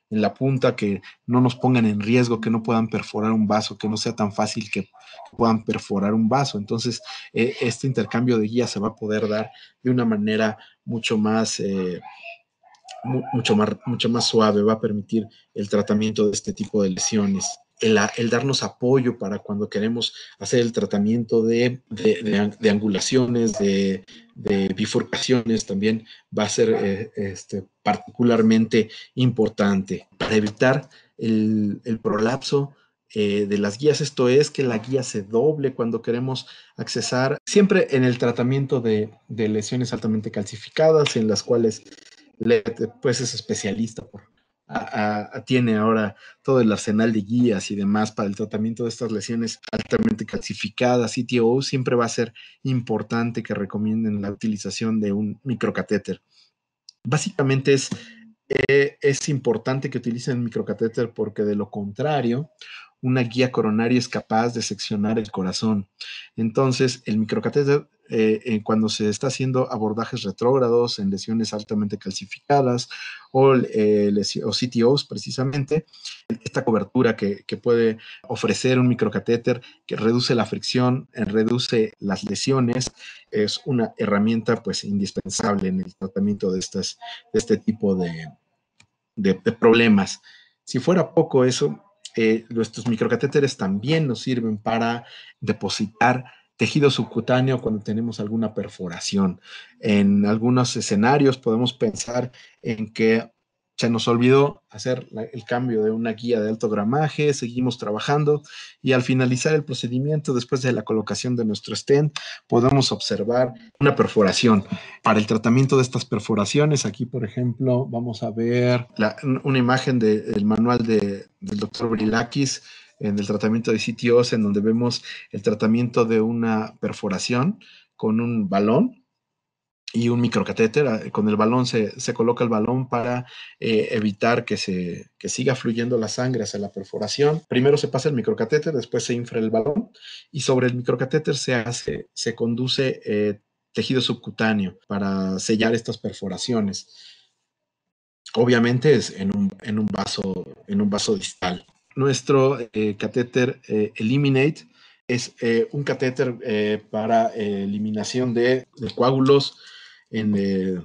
la punta que no nos pongan en riesgo, que no puedan perforar un vaso, que no sea tan fácil que puedan perforar un vaso. Entonces, e, este intercambio de guía se va a poder dar de una manera mucho más mucho más, mucho más suave, va a permitir el tratamiento de este tipo de lesiones el, darnos apoyo para cuando queremos hacer el tratamiento de, angulaciones, de, bifurcaciones, también va a ser eh, este, particularmente importante para evitar el, prolapso. Eh, de las guías, esto es que la guía se doble cuando queremos accesar, siempre en el tratamiento de, lesiones altamente calcificadas, en las cuales pues es especialista por, tiene ahora todo el arsenal de guías y demás para el tratamiento de estas lesiones altamente calcificadas, CTO, siempre va a ser importante que recomienden la utilización de un microcatéter. Básicamente es, eh, es importante que utilicen microcatéter porque de lo contrario una guía coronaria es capaz de seccionar el corazón. Entonces, el microcatéter, eh, eh, cuando se está haciendo abordajes retrógrados en lesiones altamente calcificadas o, eh, CTOs precisamente, esta cobertura que, puede ofrecer un microcatéter que reduce la fricción, reduce las lesiones, es una herramienta pues indispensable en el tratamiento de, estas, este tipo de problemas. Si fuera poco eso, eh, nuestros microcatéteres también nos sirven para depositar tejido subcutáneo cuando tenemos alguna perforación. En algunos escenarios podemos pensar en que se nos olvidó hacer el cambio de una guía de alto gramaje, seguimos trabajando y al finalizar el procedimiento, después de la colocación de nuestro stent, podemos observar una perforación. Para el tratamiento de estas perforaciones, aquí por ejemplo vamos a ver una imagen del manual del doctor Brilakis en el tratamiento de sitios, en donde vemos el tratamiento de una perforación con un balón y un microcatéter. Ah, con el balón se, se coloca el balón para eh, evitar que, se, que siga fluyendo la sangre hacia la perforación. Primero se pasa el microcatéter, después se infra el balón y sobre el microcatéter se hace, se conduce eh, tejido subcutáneo para sellar estas perforaciones. Obviamente es en un, en un vaso, en un vaso distal. Nuestro eh, catéter Eliminate es un catéter para eliminación de, de coágulos, eh,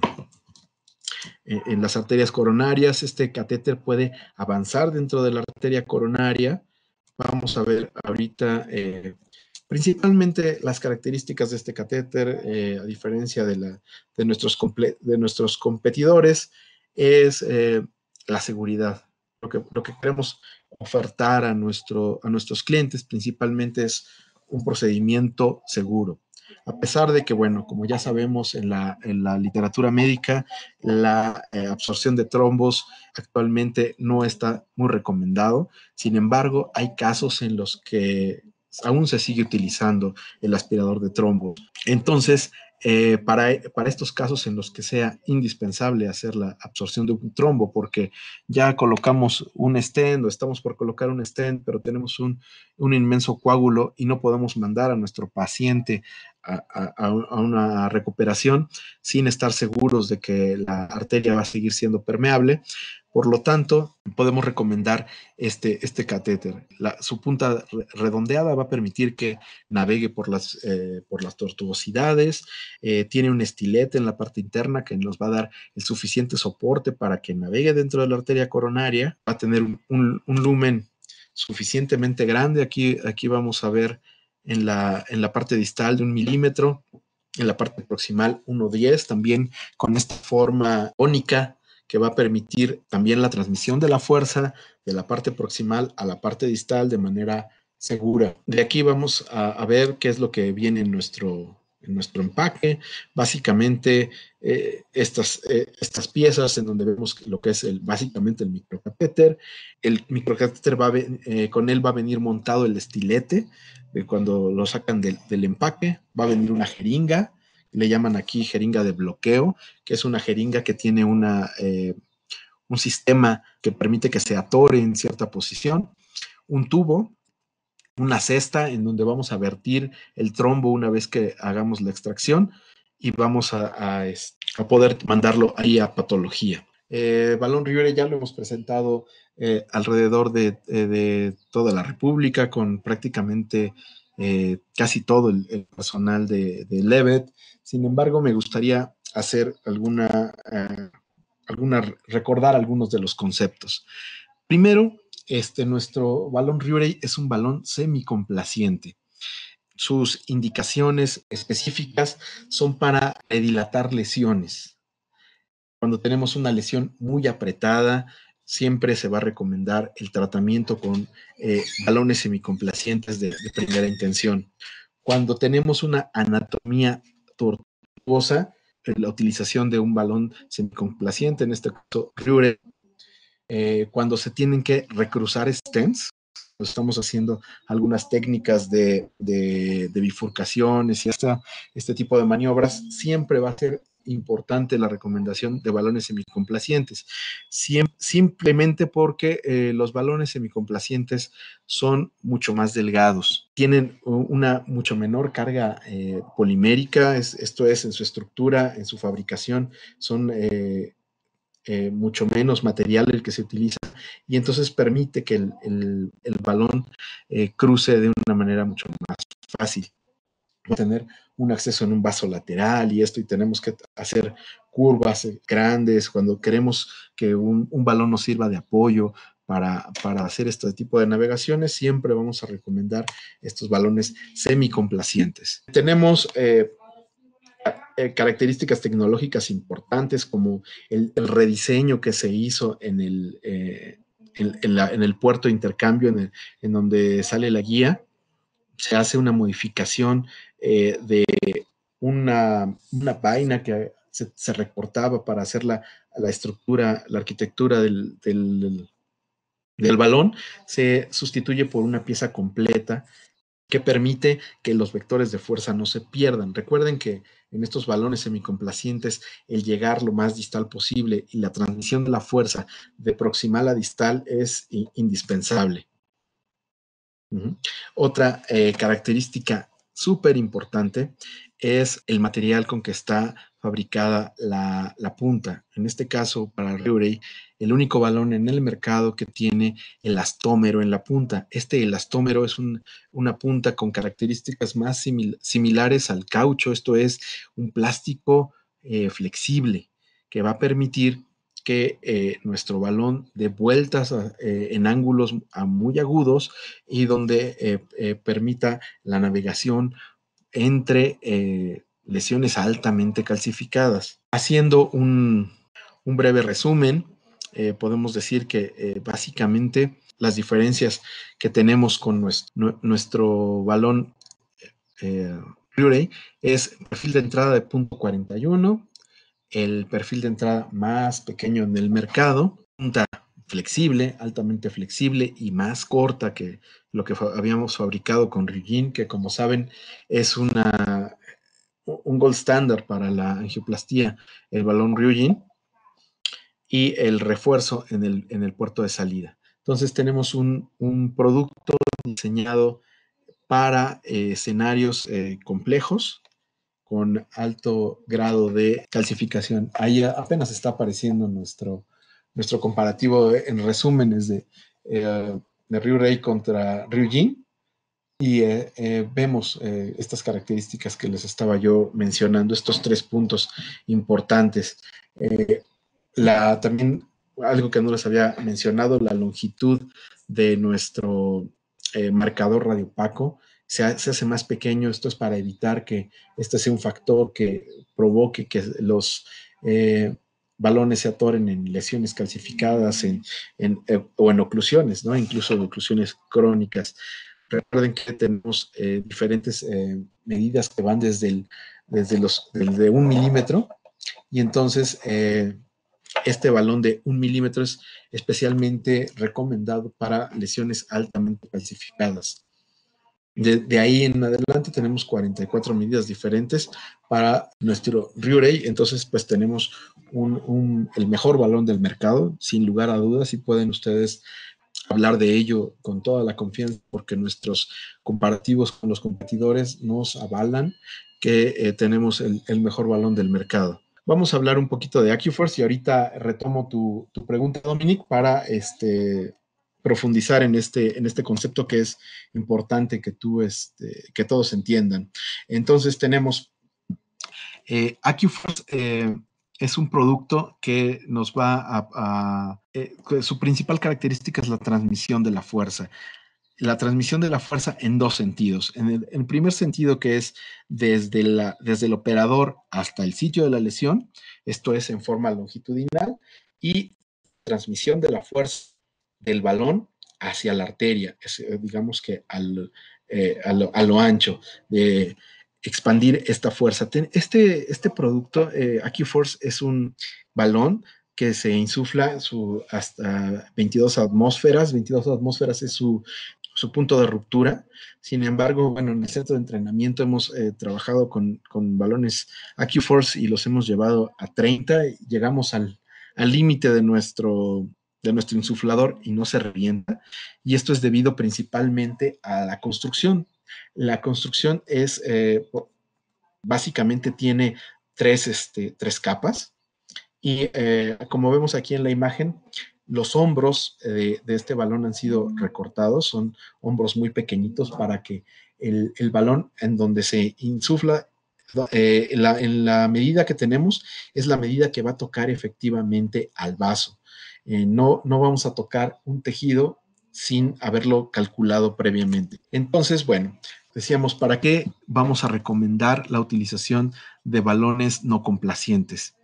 en, las arterias coronarias. Este catéter puede avanzar dentro de la arteria coronaria. Vamos a ver ahorita eh, principalmente las características de este catéter, eh, a diferencia de, la, de, nuestros de, nuestros, competidores, es la seguridad. Lo que, lo que queremos ofertar a, nuestro, a nuestros clientes principalmente es un procedimiento seguro a pesar de que, bueno, como ya sabemos en la, literatura médica, la eh, absorción de trombos actualmente no está muy recomendado. Sin embargo, hay casos en los que aún se sigue utilizando el aspirador de trombo. Entonces, eh, para, para, estos casos en los que sea indispensable hacer la absorción de un trombo, porque ya colocamos un stent o estamos por colocar un stent, pero tenemos un, un inmenso coágulo y no podemos mandar a nuestro paciente a, una recuperación sin estar seguros de que la arteria va a seguir siendo permeable. Por lo tanto, podemos recomendar este, este catéter. su punta redondeada va a permitir que navegue por las, eh, por las tortuosidades. Eh, tiene un estilete en la parte interna que nos va a dar el suficiente soporte para que navegue dentro de la arteria coronaria. Va a tener un, un lumen suficientemente grande. Aquí, aquí vamos a ver en la, en la parte distal de un milímetro, en la parte proximal 1.10, también con esta forma ónica que va a permitir también la transmisión de la fuerza de la parte proximal a la parte distal de manera segura. De aquí vamos a ver qué es lo que viene en nuestro en nuestro empaque. Básicamente, eh, estas, eh, estas piezas en donde vemos lo que es el, básicamente el microcatéter. El microcatéter va, eh, con él va a venir montado el estilete cuando lo sacan del, empaque. Va a venir una jeringa, le llaman aquí jeringa de bloqueo, que es una jeringa que tiene una, un sistema que permite que se atore en cierta posición. Un tubo una cesta en donde vamos a vertir el trombo una vez que hagamos la extracción y vamos a, este, poder mandarlo ahí a patología. Eh, Balón Rivera ya lo hemos presentado eh, alrededor eh, de, toda la República con prácticamente casi todo el, personal de, de, Levet. Sin embargo, me gustaría hacer alguna, alguna, recordar algunos de los conceptos. Primero, este, nuestro balón Riurey es un balón semicomplaciente. Sus indicaciones específicas son para dilatar lesiones. Cuando tenemos una lesión muy apretada, siempre se va a recomendar el tratamiento con eh, balones semicomplacientes de, de, primera intención. Cuando tenemos una anatomía tortuosa, eh, la utilización de un balón semicomplaciente, en este caso Riure, eh, cuando se tienen que recruzar stents, pues, estamos haciendo algunas técnicas de, bifurcaciones y este tipo de maniobras, siempre va a ser importante la recomendación de balones semicomplacientes, simplemente porque eh, los balones semicomplacientes son mucho más delgados, tienen una mucho menor carga eh, polimérica, esto es en su estructura, en su fabricación, son... Eh, mucho menos material el que se utiliza y entonces permite que el, balón eh, cruce de una manera mucho más fácil. Tener un acceso en un vaso lateral y esto y tenemos que hacer curvas eh, grandes cuando queremos que un, balón nos sirva de apoyo. Para, para, hacer este tipo de navegaciones, siempre vamos a recomendar estos balones semicomplacientes. Tenemos eh, características tecnológicas importantes como el, rediseño que se hizo en el, eh, en, el puerto de intercambio en, el, en, donde sale la guía, se hace una modificación eh, de una, vaina que se, se, recortaba para hacer la, la estructura, la arquitectura del, del balón, se sustituye por una pieza completa que permite que los vectores de fuerza no se pierdan. Recuerden que en estos balones semicomplacientes el llegar lo más distal posible y la transmisión de la fuerza de proximal a distal es indispensable. Otra eh, característica súper importante es el material con que está fabricada la, punta. En este caso, para Riurey, el único balón en el mercado que tiene elastómero en la punta. Este elastómero es una punta con características más similares al caucho, esto es un plástico eh, flexible que va a permitir que eh, nuestro balón de vueltas eh, en ángulos muy agudos y donde permita la navegación entre eh, lesiones altamente calcificadas. Haciendo un, breve resumen, eh, podemos decir que eh, básicamente las diferencias que tenemos con nuestro, balón blu es perfil de entrada de punto 41, el perfil de entrada más pequeño en el mercado, punta flexible, altamente flexible y más corta que lo que habíamos fabricado con Ryujin, que como saben es un gold standard para la angioplastía, el balón Ryujin y el refuerzo en el, en el puerto de salida. Entonces tenemos un, producto diseñado para eh, escenarios eh, complejos con alto grado de calcificación. Ahí apenas está apareciendo nuestro nuestro comparativo en resúmenes de, eh, de Ryu Ray contra Ryu Jin. Y eh, eh, vemos eh, estas características que les estaba yo mencionando, estos tres puntos importantes. la, también algo que no les había mencionado, la longitud de nuestro marcador radiopaco se, se hace más pequeño. Esto es para evitar que este sea un factor que provoque que los balones se atoren en lesiones calcificadas eh, o en oclusiones, ¿no? incluso en oclusiones crónicas. Recuerden que tenemos eh, diferentes eh, medidas que van desde, desde los desde un milímetro y entonces este balón de un milímetro es especialmente recomendado para lesiones altamente calcificadas. De, ahí en adelante tenemos 44 medidas diferentes para nuestro Riurey. Entonces, pues tenemos el mejor balón del mercado, sin lugar a dudas, y pueden ustedes hablar de ello con toda la confianza, porque nuestros comparativos con los competidores nos avalan que eh, tenemos el, mejor balón del mercado. Vamos a hablar un poquito de AccuForce y ahorita retomo tu, tu pregunta, Dominic, para este, profundizar en este, en este concepto que es importante que tú, este, que todos entiendan. Entonces tenemos, eh, eh es un producto que nos va a, eh, su principal característica es la transmisión de la fuerza. La transmisión de la fuerza en dos sentidos. En el, primer sentido, que es desde, la, desde el operador hasta el sitio de la lesión, esto es en forma longitudinal, y transmisión de la fuerza del balón hacia la arteria, eh, digamos que al, eh, a, lo, ancho, de expandir esta fuerza. Este, este producto, eh, AcuForce, es un balón que se insufla su, hasta 22 atmósferas, 22 atmósferas es su, punto de ruptura. Sin embargo, bueno, en el centro de entrenamiento hemos trabajado con, con balones AcuForce y los hemos llevado a 30, llegamos al límite de nuestro de nuestro insuflador y no se revienta. Y esto es debido principalmente a la construcción. La construcción es, eh, básicamente tiene tres, este, tres capas. Y eh, como vemos aquí en la imagen, los hombros eh, de, este balón han sido recortados, son hombros muy pequeñitos para que el, balón en donde se insufla, en la medida que tenemos, es la medida que va a tocar efectivamente al vaso. Eh, no, vamos a tocar un tejido sin haberlo calculado previamente. Entonces, bueno, decíamos, ¿para qué vamos a recomendar la utilización de balones no complacientes?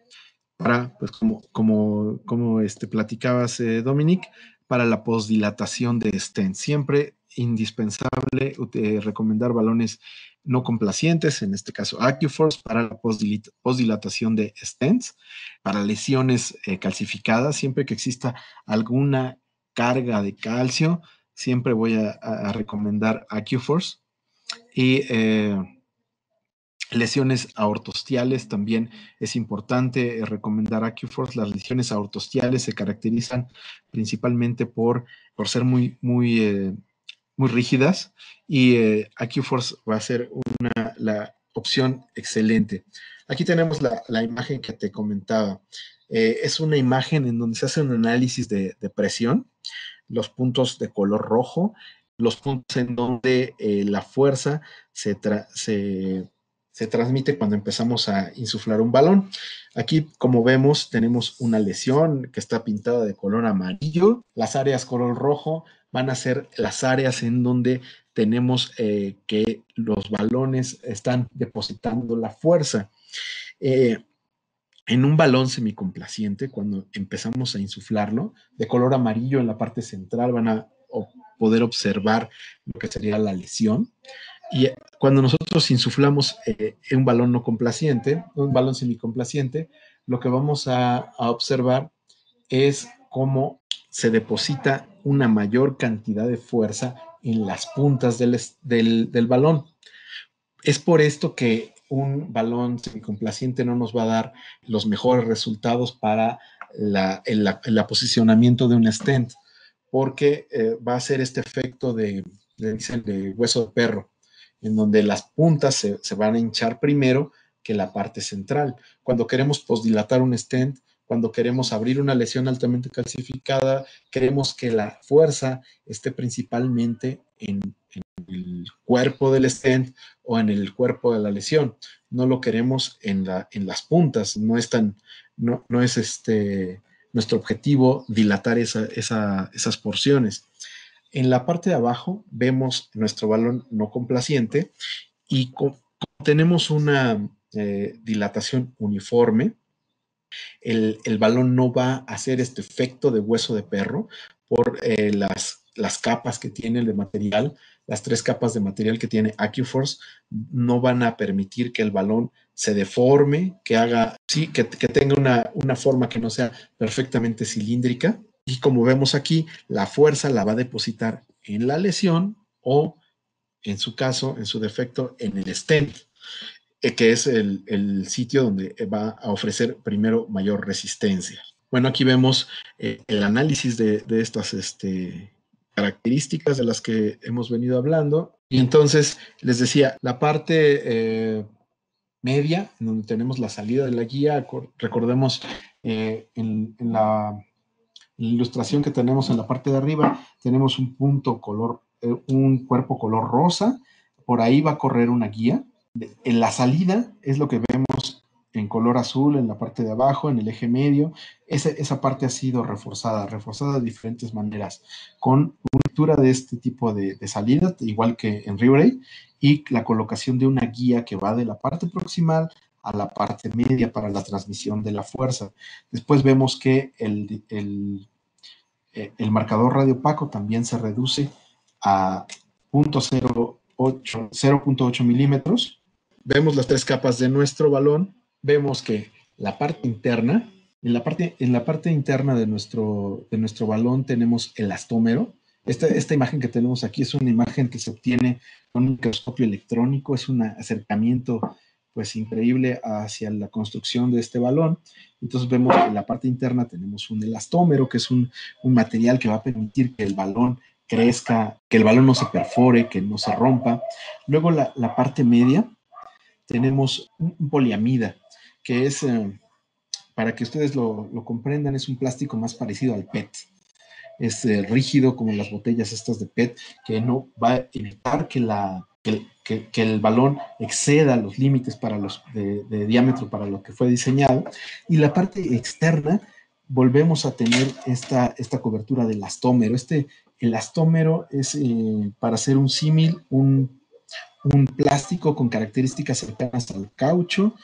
Para, pues como, como, como este, platicabas, eh, Dominic, para la posdilatación de stent. Siempre indispensable eh, recomendar balones no complacientes, en este caso Acuforce, para la postdilatación de stents, para lesiones eh, calcificadas, siempre que exista alguna carga de calcio, siempre voy a, recomendar Acuforce, Y eh, lesiones aortostiales también es importante recomendar Acuforce, Las lesiones aortostiales se caracterizan principalmente por, por ser muy, muy muy rígidas y eh, aquí force va a ser una, la opción excelente. Aquí tenemos la, imagen que te comentaba. Eh, es una imagen en donde se hace un análisis de, presión, los puntos de color rojo, los puntos en donde eh, la fuerza se, se se transmite cuando empezamos a insuflar un balón. Aquí, como vemos, tenemos una lesión que está pintada de color amarillo. Las áreas color rojo van a ser las áreas en donde tenemos eh, que los balones están depositando la fuerza. Eh, en un balón semicomplaciente, cuando empezamos a insuflarlo, de color amarillo en la parte central van a poder observar lo que sería la lesión. Y eh, cuando nosotros insuflamos eh, un balón no complaciente, un balón semicomplaciente, lo que vamos a, observar es cómo se deposita una mayor cantidad de fuerza en las puntas del, balón. Es por esto que un balón complaciente no nos va a dar los mejores resultados para la, el, posicionamiento de un stent, porque eh, va a ser este efecto de, de hueso de perro en donde las puntas se, van a hinchar primero que la parte central. Cuando queremos posdilatar un stent, cuando queremos abrir una lesión altamente calcificada, queremos que la fuerza esté principalmente en, el cuerpo del stent o en el cuerpo de la lesión. No lo queremos en, la, en las puntas, no es tan, no, es este nuestro objetivo dilatar esas porciones. En la parte de abajo vemos nuestro balón no complaciente y como tenemos una eh, dilatación uniforme. El, balón no va a hacer este efecto de hueso de perro por eh, las, las capas que tiene el de material, las tres capas de material que tiene AccuForce no van a permitir que el balón se deforme, que haga, sí, que, tenga una, una, forma que no sea perfectamente cilíndrica. Y como vemos aquí, la fuerza la va a depositar en la lesión o, en su caso, en su defecto, en el stent, eh, que es el, sitio donde va a ofrecer primero mayor resistencia. Bueno, aquí vemos eh, el análisis de, estas este, características de las que hemos venido hablando. Y entonces les decía, la parte eh, media, donde tenemos la salida de la guía, recordemos en, la la ilustración que tenemos en la parte de arriba, tenemos un punto color, eh, un cuerpo color rosa, por ahí va a correr una guía. en la salida es lo que vemos en color azul en la parte de abajo, en el eje medio. Esa, esa parte ha sido reforzada, reforzada de diferentes maneras, con una de este tipo de, salida, igual que en Ribray, y la colocación de una guía que va de la parte proximal a la parte media para la transmisión de la fuerza. Después vemos que el, el, eh, el marcador radiopaco también se reduce a 0.8 milímetros. Vemos las tres capas de nuestro balón. Vemos que la parte interna, en la parte, en la parte interna de nuestro, nuestro balón tenemos el Esta, esta imagen que tenemos aquí es una imagen que se obtiene con un microscopio electrónico, es un acercamiento pues increíble hacia la construcción de este balón. Entonces vemos que en la parte interna tenemos un elastómero, que es un, material que va a permitir que el balón crezca, que el balón no se perfore, que no se rompa. Luego la, la parte media tenemos un poliamida, que es, eh, para que ustedes lo, comprendan, es un plástico más parecido al PET. Es eh, rígido como las botellas estas de PET, que no va a evitar que la, que el, balón exceda los límites para los, de, diámetro para lo que fue diseñado. Y la parte externa, volvemos a tener esta, esta cobertura de elastómero. Este elastómero es, eh, para hacer un símil, un, un plástico con características cercanas al caucho,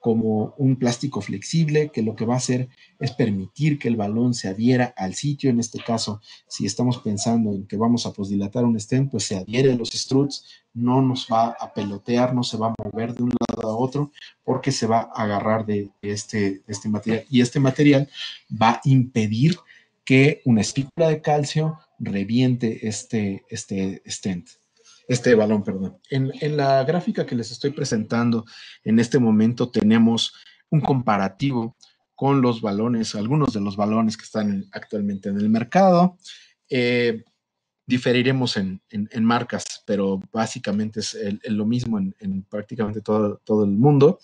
como un plástico flexible que lo que va a hacer es permitir que el balón se adhiera al sitio. En este caso, si estamos pensando en que vamos a posdilatar un stent, pues se adhiere a los struts, no nos va a pelotear, no se va a mover de un lado a otro porque se va a agarrar de este, este material. Y este material va a impedir que una espícula de calcio reviente este, este stent este balón, perdón. En, la gráfica que les estoy presentando en este momento tenemos un comparativo con los balones, algunos de los balones que están actualmente en el mercado. Eh, diferiremos en, marcas, pero básicamente es lo mismo en, prácticamente todo, el mundo.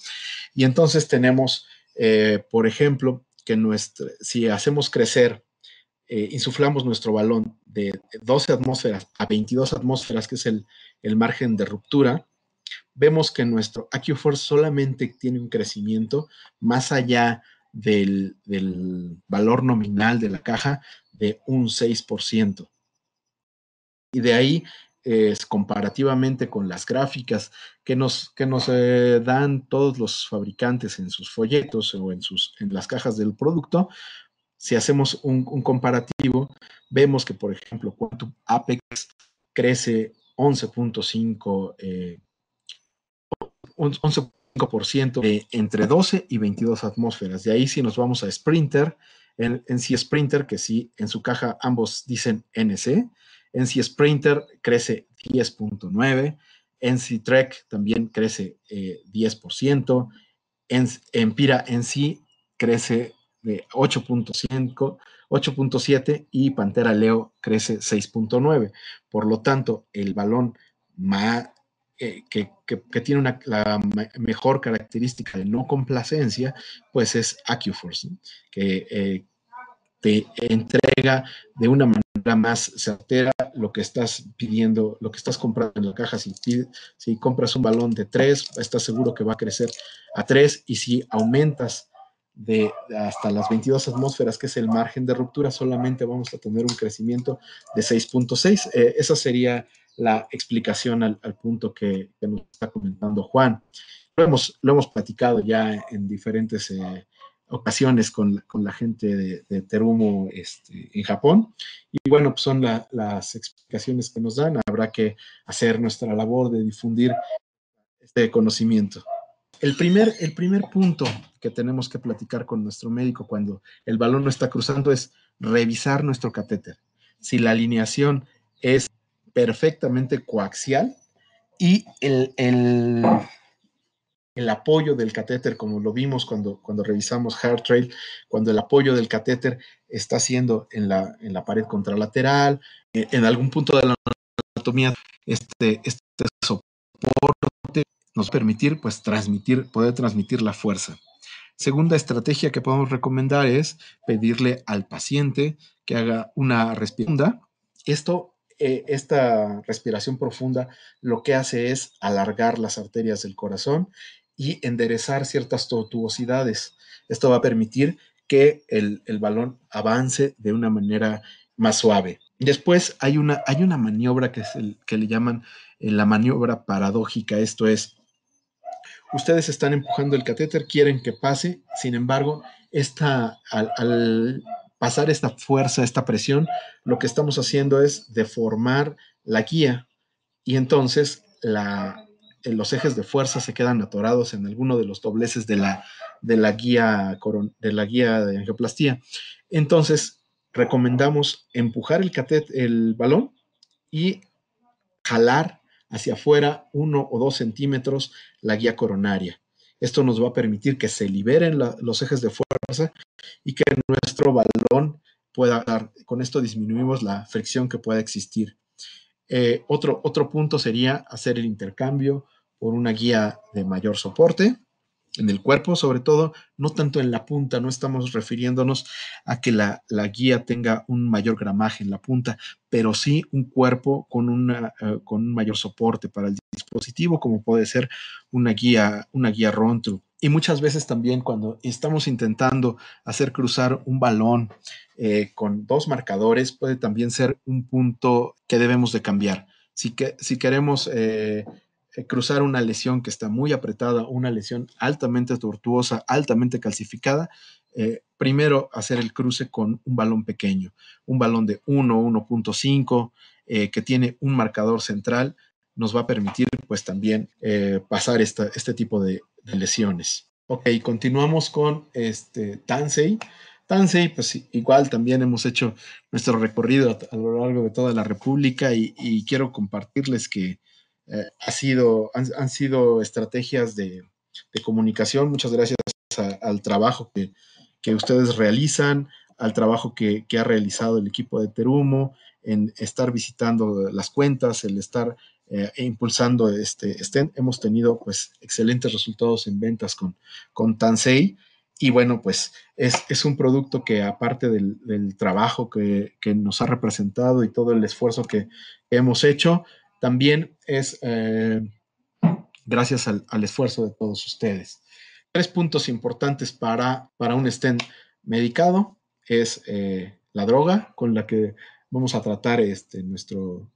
Y entonces tenemos, eh, por ejemplo, que si hacemos crecer eh, insuflamos nuestro balón de 12 atmósferas a 22 atmósferas, que es el, margen de ruptura, vemos que nuestro AccuForce solamente tiene un crecimiento más allá del, valor nominal de la caja de un 6%. Y de ahí es, comparativamente con las gráficas que nos, que nos eh, dan todos los fabricantes en sus folletos o en, sus, en las cajas del producto, si hacemos un, comparativo, vemos que, por ejemplo, Quantum Apex crece 11.5%. Eh, entre 12 y 22 atmósferas. De ahí si nos vamos a Sprinter, en, Sprinter, que sí, en su caja ambos dicen NC, en sí Sprinter crece 10.9%, en sí Trek también crece 10%, eh, en Empira en sí crece de 8.5, 8.7 y Pantera Leo crece 6.9. Por lo tanto, el balón más, eh, que, tiene una, la mejor característica de no complacencia, pues es AccuForce, que eh, te entrega de una manera más certera lo que estás pidiendo, lo que estás comprando en la caja. Si, si compras un balón de 3, estás seguro que va a crecer a 3 y si aumentas de hasta las 22 atmósferas, que es el margen de ruptura, solamente vamos a tener un crecimiento de 6.6. Eh, esa sería la explicación al, punto que, nos está comentando Juan. Lo hemos, lo hemos platicado ya en diferentes eh, ocasiones con, la gente de, Terumo este, en Japón. Y bueno, pues son las explicaciones que nos dan. Habrá que hacer nuestra labor de difundir este conocimiento. El primer, el primer punto que tenemos que platicar con nuestro médico cuando el balón no está cruzando es revisar nuestro catéter. Si la alineación es perfectamente coaxial y el, el, apoyo del catéter, como lo vimos cuando, cuando revisamos Heart Trail, cuando el apoyo del catéter está siendo en la, pared contralateral, eh, en, algún punto de la anatomía, este, este soporte nos permitir pues transmitir, poder transmitir la fuerza. Segunda estrategia que podemos recomendar es pedirle al paciente que haga una respiración. Esto, eh, esta respiración profunda lo que hace es alargar las arterias del corazón y enderezar ciertas tortuosidades. Esto va a permitir que el, balón avance de una manera más suave. Después hay una, hay una maniobra que, es que le llaman eh, la maniobra paradójica, esto es, Ustedes están empujando el catéter, quieren que pase, sin embargo, esta, al, pasar esta fuerza, esta presión, lo que estamos haciendo es deformar la guía y entonces eh, los ejes de fuerza se quedan atorados en alguno de los dobleces de la, de la, guía, de, la guía de angioplastía. Entonces, recomendamos empujar el, catéter, el balón y jalar hacia afuera uno o dos centímetros la guía coronaria. Esto nos va a permitir que se liberen los ejes de fuerza y que nuestro balón pueda dar. Con esto disminuimos la fricción que pueda existir. Eh, otro, otro punto sería hacer el intercambio por una guía de mayor soporte en el cuerpo, sobre todo, no tanto en la punta, no estamos refiriéndonos a que la, guía tenga un mayor gramaje en la punta, pero sí un cuerpo con, una, eh, con un mayor soporte para el dispositivo, como puede ser una guía, una guía Rontru. Y muchas veces también cuando estamos intentando hacer cruzar un balón eh, con dos marcadores, puede también ser un punto que debemos de cambiar. Si, que, si queremos... Eh, eh, cruzar una lesión que está muy apretada, una lesión altamente tortuosa, altamente calcificada, eh, primero hacer el cruce con un balón pequeño, un balón de 1, 1.5, eh, que tiene un marcador central, nos va a permitir pues también pasar este tipo de, lesiones. Ok, continuamos con este Tansei. Tansei, pues igual también hemos hecho nuestro recorrido a, lo largo de toda la República y quiero compartirles que eh, ha sido, han, sido estrategias de, de comunicación. Muchas gracias al trabajo que, que, ustedes realizan, al trabajo que, que, ha realizado el equipo de Terumo, en estar visitando las cuentas, el estar eh, impulsando este STEM. Hemos tenido pues excelentes resultados en ventas con, con Tansei. Y bueno, pues es, es, un producto que aparte del, del trabajo que, que, nos ha representado y todo el esfuerzo que hemos hecho, también es eh, gracias al, esfuerzo de todos ustedes. Tres puntos importantes para, para un stent medicado es eh, la droga con la que vamos a tratar este, nuestro,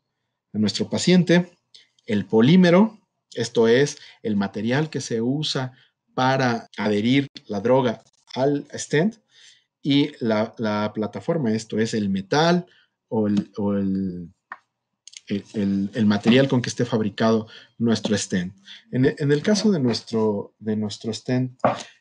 nuestro paciente, el polímero, esto es el material que se usa para adherir la droga al stent y la, plataforma, esto es el metal o el el, material con que esté fabricado nuestro stent. En, el caso de nuestro, de nuestro stent,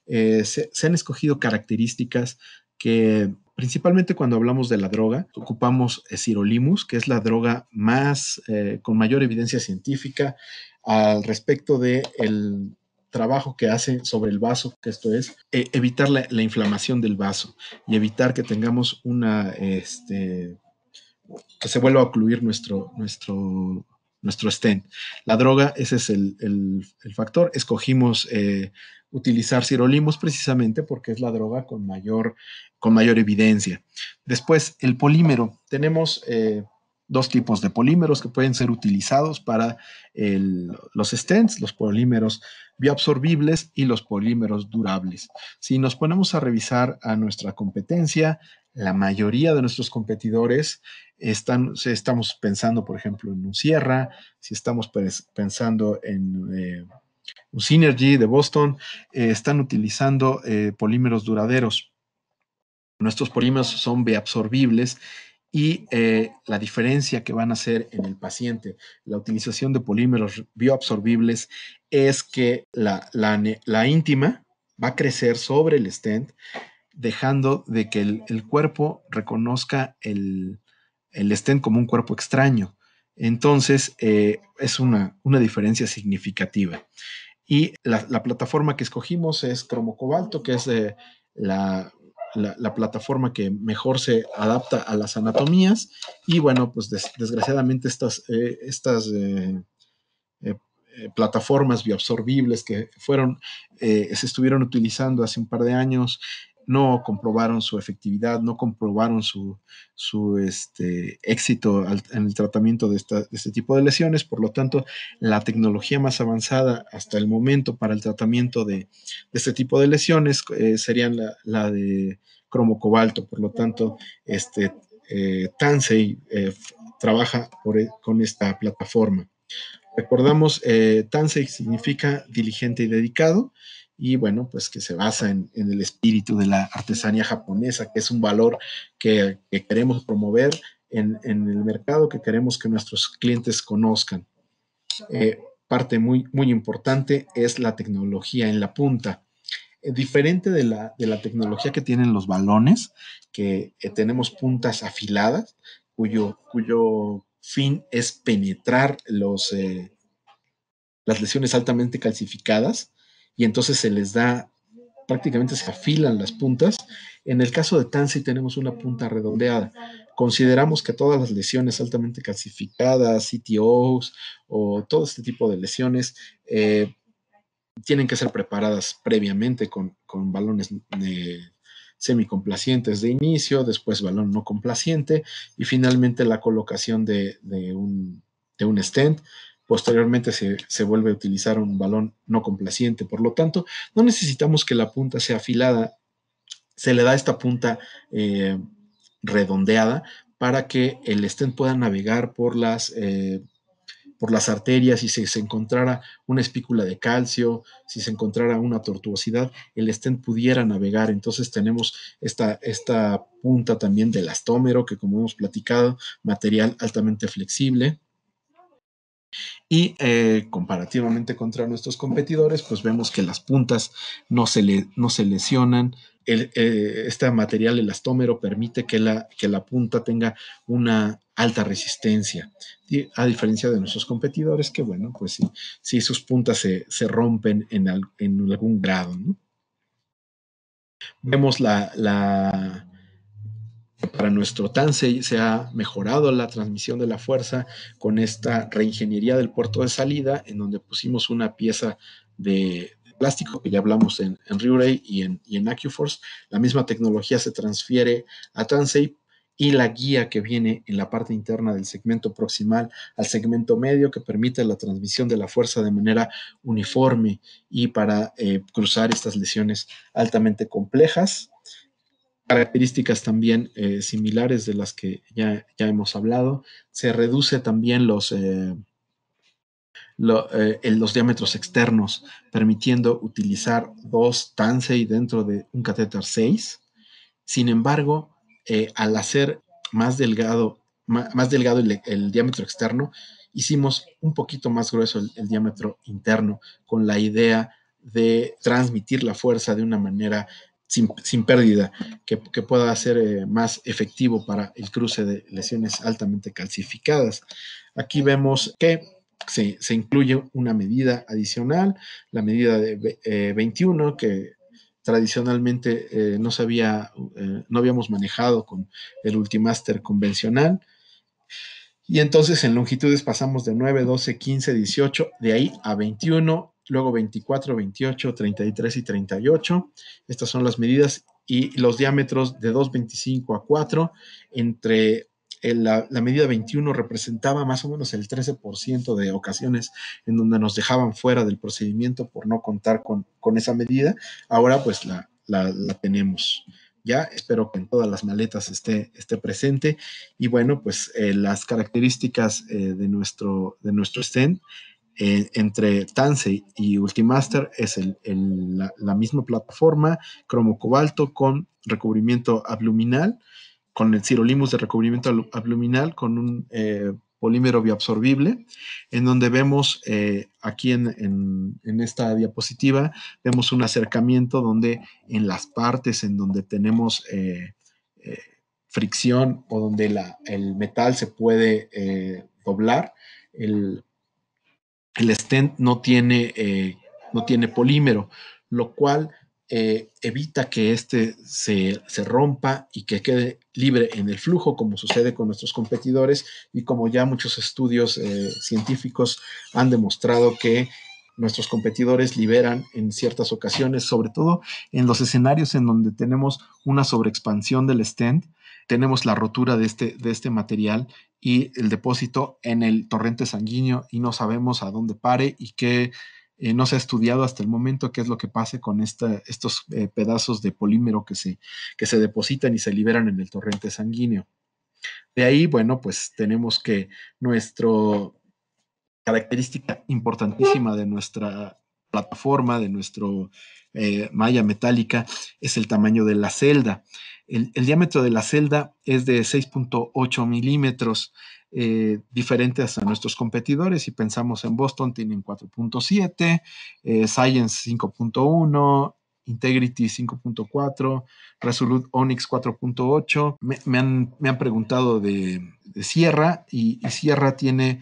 eh, se, han escogido características que principalmente cuando hablamos de la droga, ocupamos eh, sirolimus, que es la droga más, eh, con mayor evidencia científica al respecto del trabajo que hace sobre el vaso, que esto es evitar la, inflamación del vaso y evitar que tengamos una... Este, que se vuelva a ocluir nuestro, nuestro, nuestro stent. La droga, ese es el, factor. Escogimos eh, utilizar sirolimus precisamente porque es la droga con mayor, con mayor evidencia. Después, el polímero. Tenemos eh, dos tipos de polímeros que pueden ser utilizados para los stents, los polímeros bioabsorbibles y los polímeros durables. Si nos ponemos a revisar a nuestra competencia, la mayoría de nuestros competidores están, si estamos pensando, por ejemplo, en un Sierra, si estamos pensando en eh, un Synergy de Boston, eh, están utilizando eh, polímeros duraderos. Nuestros polímeros son bioabsorbibles y la diferencia que van a hacer en el paciente, la utilización de polímeros bioabsorbibles, es que la, la, íntima va a crecer sobre el stent, dejando de que el cuerpo reconozca el, el estén como un cuerpo extraño. Entonces, eh, es una, diferencia significativa. Y la, plataforma que escogimos es cromocobalto, que es eh, la, plataforma que mejor se adapta a las anatomías. Y bueno, pues desgraciadamente estas, eh, plataformas bioabsorbibles que fueron, se estuvieron utilizando hace un par de años no comprobaron su efectividad, no comprobaron su, este, éxito en el tratamiento de, este tipo de lesiones. Por lo tanto, la tecnología más avanzada hasta el momento para el tratamiento de, este tipo de lesiones eh, sería la, la, de cromocobalto. Por lo tanto, este, eh, Tansei eh, trabaja e, con esta plataforma. Recordamos, Tansei significa diligente y dedicado y bueno, pues que se basa en, el espíritu de la artesanía japonesa, que es un valor que, queremos promover en, el mercado, que queremos que nuestros clientes conozcan. Eh, parte muy, muy importante es la tecnología en la punta eh, diferente de la, de la, tecnología que tienen los balones, que eh, tenemos puntas afiladas, cuyo, cuyo fin es penetrar los, las lesiones altamente calcificadas y entonces se les da, prácticamente se afilan las puntas. En el caso de Tansy tenemos una punta redondeada. Consideramos que todas las lesiones altamente calcificadas, CTOs o todo este tipo de lesiones eh, tienen que ser preparadas previamente con, balones semi eh, semicomplacientes de inicio, después balón no complaciente y finalmente la colocación de, un, de un stent posteriormente se, vuelve a utilizar un balón no complaciente. Por lo tanto, no necesitamos que la punta sea afilada, se le da esta punta eh, redondeada para que el stent pueda navegar por las, eh, por las arterias y si se encontrara una espícula de calcio, si se encontrara una tortuosidad, el stent pudiera navegar. Entonces tenemos esta, esta punta también del astómero, que como hemos platicado, material altamente flexible y eh, comparativamente contra nuestros competidores, pues vemos que las puntas no se, le, no se lesionan. Eh, este material elastómero permite que la, que la punta tenga una alta resistencia, a diferencia de nuestros competidores, que bueno, pues sí, sus puntas se, rompen en, algún grado. Vemos la para nuestro TANSEI se, ha mejorado la transmisión de la fuerza con esta reingeniería del puerto de salida, en donde pusimos una pieza de plástico que ya hablamos en, en y en, en AcuForce. La misma tecnología se transfiere a Tansei y la guía que viene en la parte interna del segmento proximal al segmento medio que permite la transmisión de la fuerza de manera uniforme y para eh, cruzar estas lesiones altamente complejas características también eh, similares de las que ya, ya, hemos hablado. Se reduce también los, eh, eh, los diámetros externos, permitiendo utilizar dos Tansei dentro de un catéter 6. Sin embargo, al hacer más delgado, más, delgado el, diámetro externo, hicimos un poquito más grueso el diámetro interno con la idea de transmitir la fuerza de una manera sin, pérdida, que, pueda ser eh, más efectivo para el cruce de lesiones altamente calcificadas. Aquí vemos que se, incluye una medida adicional, la medida de 21, eh, que tradicionalmente eh, no, sabía, no habíamos manejado con el Ultimaster convencional. Y entonces en longitudes pasamos de 9, 12, 15, 18, de ahí a 21 luego 24, 28, 33 y 38. Estas son las medidas y los diámetros de 2,25 a 4. Entre eh, la, medida 21 representaba más o menos el 13% de ocasiones en donde nos dejaban fuera del procedimiento por no contar con, con esa medida. Ahora pues la, la, tenemos ya espero que en todas las maletas esté, esté presente y bueno pues eh, las características eh, de nuestro de nuestro stand eh, entre Tansei y Ultimaster es la, misma plataforma, cromo cobalto con recubrimiento abluminal, con el cirolimus de recubrimiento abluminal, con un eh, polímero bioabsorbible, en donde vemos eh, aquí en, esta diapositiva, vemos un acercamiento donde en las partes en donde tenemos fricción o donde el metal se puede doblar, el el stent no tiene, eh, no tiene polímero, lo cual eh, evita que este se, rompa y que quede libre en el flujo, como sucede con nuestros competidores y como ya muchos estudios eh, científicos han demostrado que nuestros competidores liberan en ciertas ocasiones, sobre todo en los escenarios en donde tenemos una sobreexpansión del stent, tenemos la rotura de este, de este material y el depósito en el torrente sanguíneo y no sabemos a dónde pare y qué eh, no se ha estudiado hasta el momento qué es lo que pase con estos eh, pedazos de polímero que se, que se depositan y se liberan en el torrente sanguíneo. De ahí, bueno, pues tenemos que nuestra característica importantísima de nuestra plataforma, de nuestro eh, malla metálica, es el tamaño de la celda. El, diámetro de la celda es de 6.8 milímetros, eh, diferentes a nuestros competidores. Si pensamos en Boston, tienen 4.7, eh, Science 5.1. Integrity 5.4, Resolute Onyx 4.8. Me, han, preguntado de, Sierra y Sierra tiene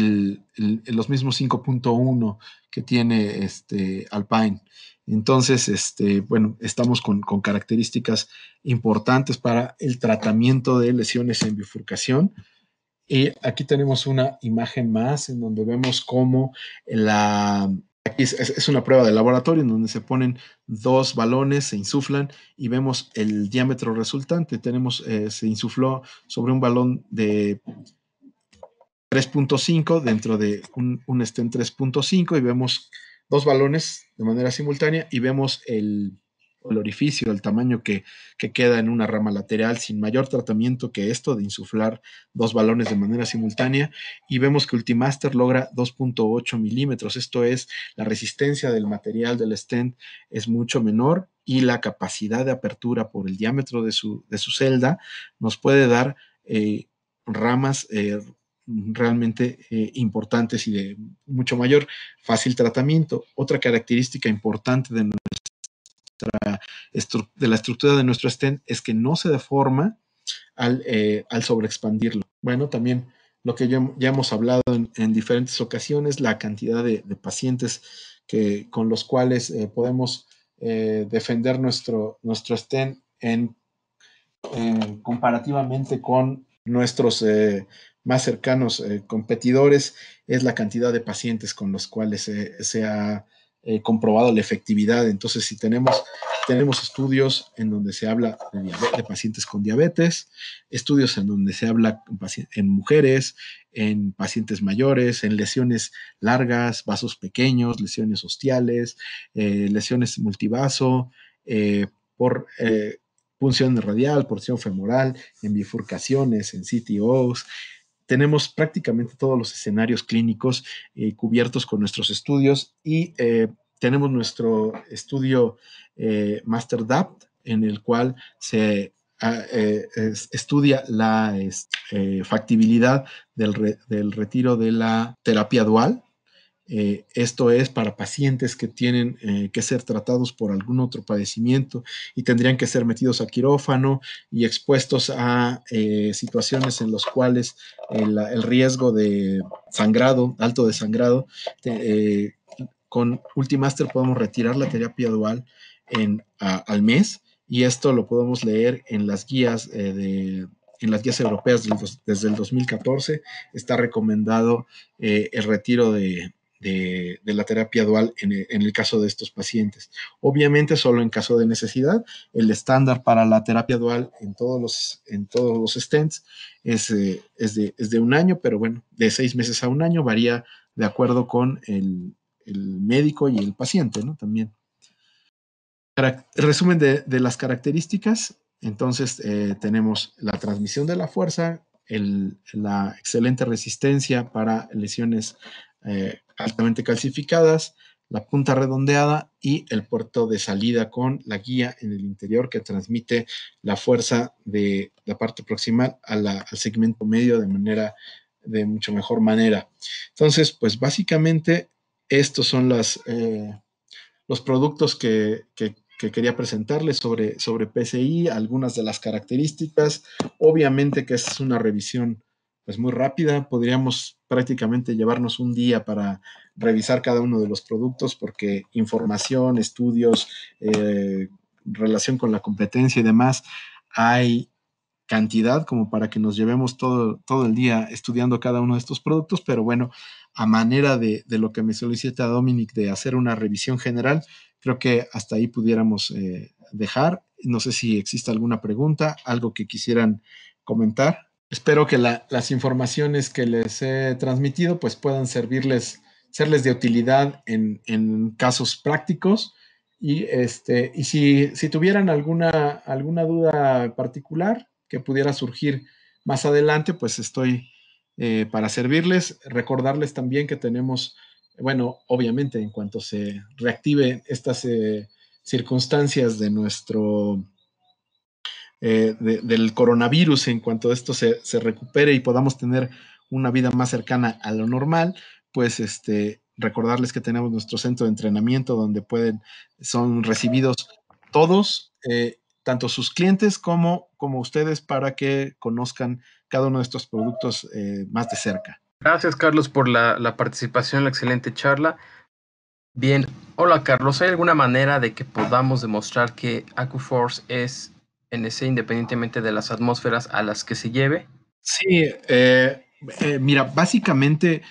los mismos 5.1 que tiene este Alpine. Entonces, este, bueno, estamos con, características importantes para el tratamiento de lesiones en bifurcación. Y aquí tenemos una imagen más en donde vemos cómo la... Aquí es, una prueba de laboratorio en donde se ponen dos balones, se insuflan y vemos el diámetro resultante. Tenemos, eh, se insufló sobre un balón de 3.5 dentro de un, un 3.5 este y vemos dos balones de manera simultánea y vemos el, orificio, el tamaño que, queda en una rama lateral sin mayor tratamiento que esto de insuflar dos balones de manera simultánea y vemos que Ultimaster logra 2.8 milímetros, esto es la resistencia del material del stent es mucho menor y la capacidad de apertura por el diámetro de su, celda nos puede dar eh, ramas eh, Mm, realmente eh, importantes y de mucho mayor fácil tratamiento. Otra característica importante de, de la estructura de nuestro stent es que no se deforma al, eh, al sobreexpandirlo. Bueno, también lo que ya, hemos hablado en, diferentes ocasiones, la cantidad de, pacientes que, con los cuales eh, podemos defender nuestro, nuestro stent en, comparativamente con nuestros más cercanos eh, competidores es la cantidad de pacientes con los cuales se ha eh, comprobado la efectividad. Entonces, si tenemos, tenemos estudios en donde se habla de, pacientes con diabetes, estudios en donde se habla en, mujeres, en pacientes mayores, en lesiones largas, vasos pequeños, lesiones hostiales, eh, lesiones multivaso, por punción radial, porción femoral, en bifurcaciones, en CTOs, tenemos prácticamente todos los escenarios clínicos eh, cubiertos con nuestros estudios y eh, tenemos nuestro estudio eh, Master en el cual se ah, estudia la factibilidad del, del retiro de la terapia dual eh, esto es para pacientes que tienen eh, que ser tratados por algún otro padecimiento y tendrían que ser metidos a quirófano y expuestos a eh, situaciones en las cuales el, riesgo de sangrado, alto de sangrado, con Ultimaster podemos retirar la terapia dual al mes y esto lo podemos leer en las guías de en las guías europeas desde el 2014 está recomendado el retiro de, de, la terapia dual en, el caso de estos pacientes. Obviamente solo en caso de necesidad, el estándar para la terapia dual en todos los, en todos los stents es, eh, de, un año, pero bueno, de seis meses a un año varía de acuerdo con el, médico y el paciente, ¿no? También. resumen de, las características, entonces eh, tenemos la transmisión de la fuerza, la excelente resistencia para lesiones eh, altamente calcificadas, la punta redondeada y el puerto de salida con la guía en el interior que transmite la fuerza de la parte proximal al segmento medio de manera de mucho mejor manera. Entonces, pues básicamente estos son eh, los productos que, quería presentarles sobre, sobre PCI, algunas de las características. Obviamente que esta es una revisión pues muy rápida. Podríamos prácticamente llevarnos un día para revisar cada uno de los productos porque información, estudios, eh, relación con la competencia y demás, hay cantidad como para que nos llevemos todo, todo el día estudiando cada uno de estos productos, pero bueno, a manera de, lo que me solicita Dominic de hacer una revisión general, creo que hasta ahí pudiéramos eh, dejar. No sé si existe alguna pregunta, algo que quisieran comentar. Espero que las informaciones que les he transmitido pues puedan servirles, serles de utilidad en, casos prácticos. Y, este, y si, tuvieran alguna, alguna duda particular que pudiera surgir más adelante, pues estoy eh, para servirles. Recordarles también que tenemos, bueno, obviamente en cuanto se reactive estas eh, circunstancias de nuestro eh, del coronavirus en cuanto esto se, se, recupere y podamos tener una vida más cercana a lo normal, pues este, recordarles que tenemos nuestro centro de entrenamiento donde pueden, son recibidos todos, eh, tanto sus clientes como, como ustedes, para que conozcan cada uno de estos productos eh, más de cerca. Gracias, Carlos, por la, la participación, la excelente charla. Bien, hola Carlos, ¿hay alguna manera de que podamos demostrar que AcuForce es en independientemente de las atmósferas a las que se lleve? Sí, eh, eh, mira, básicamente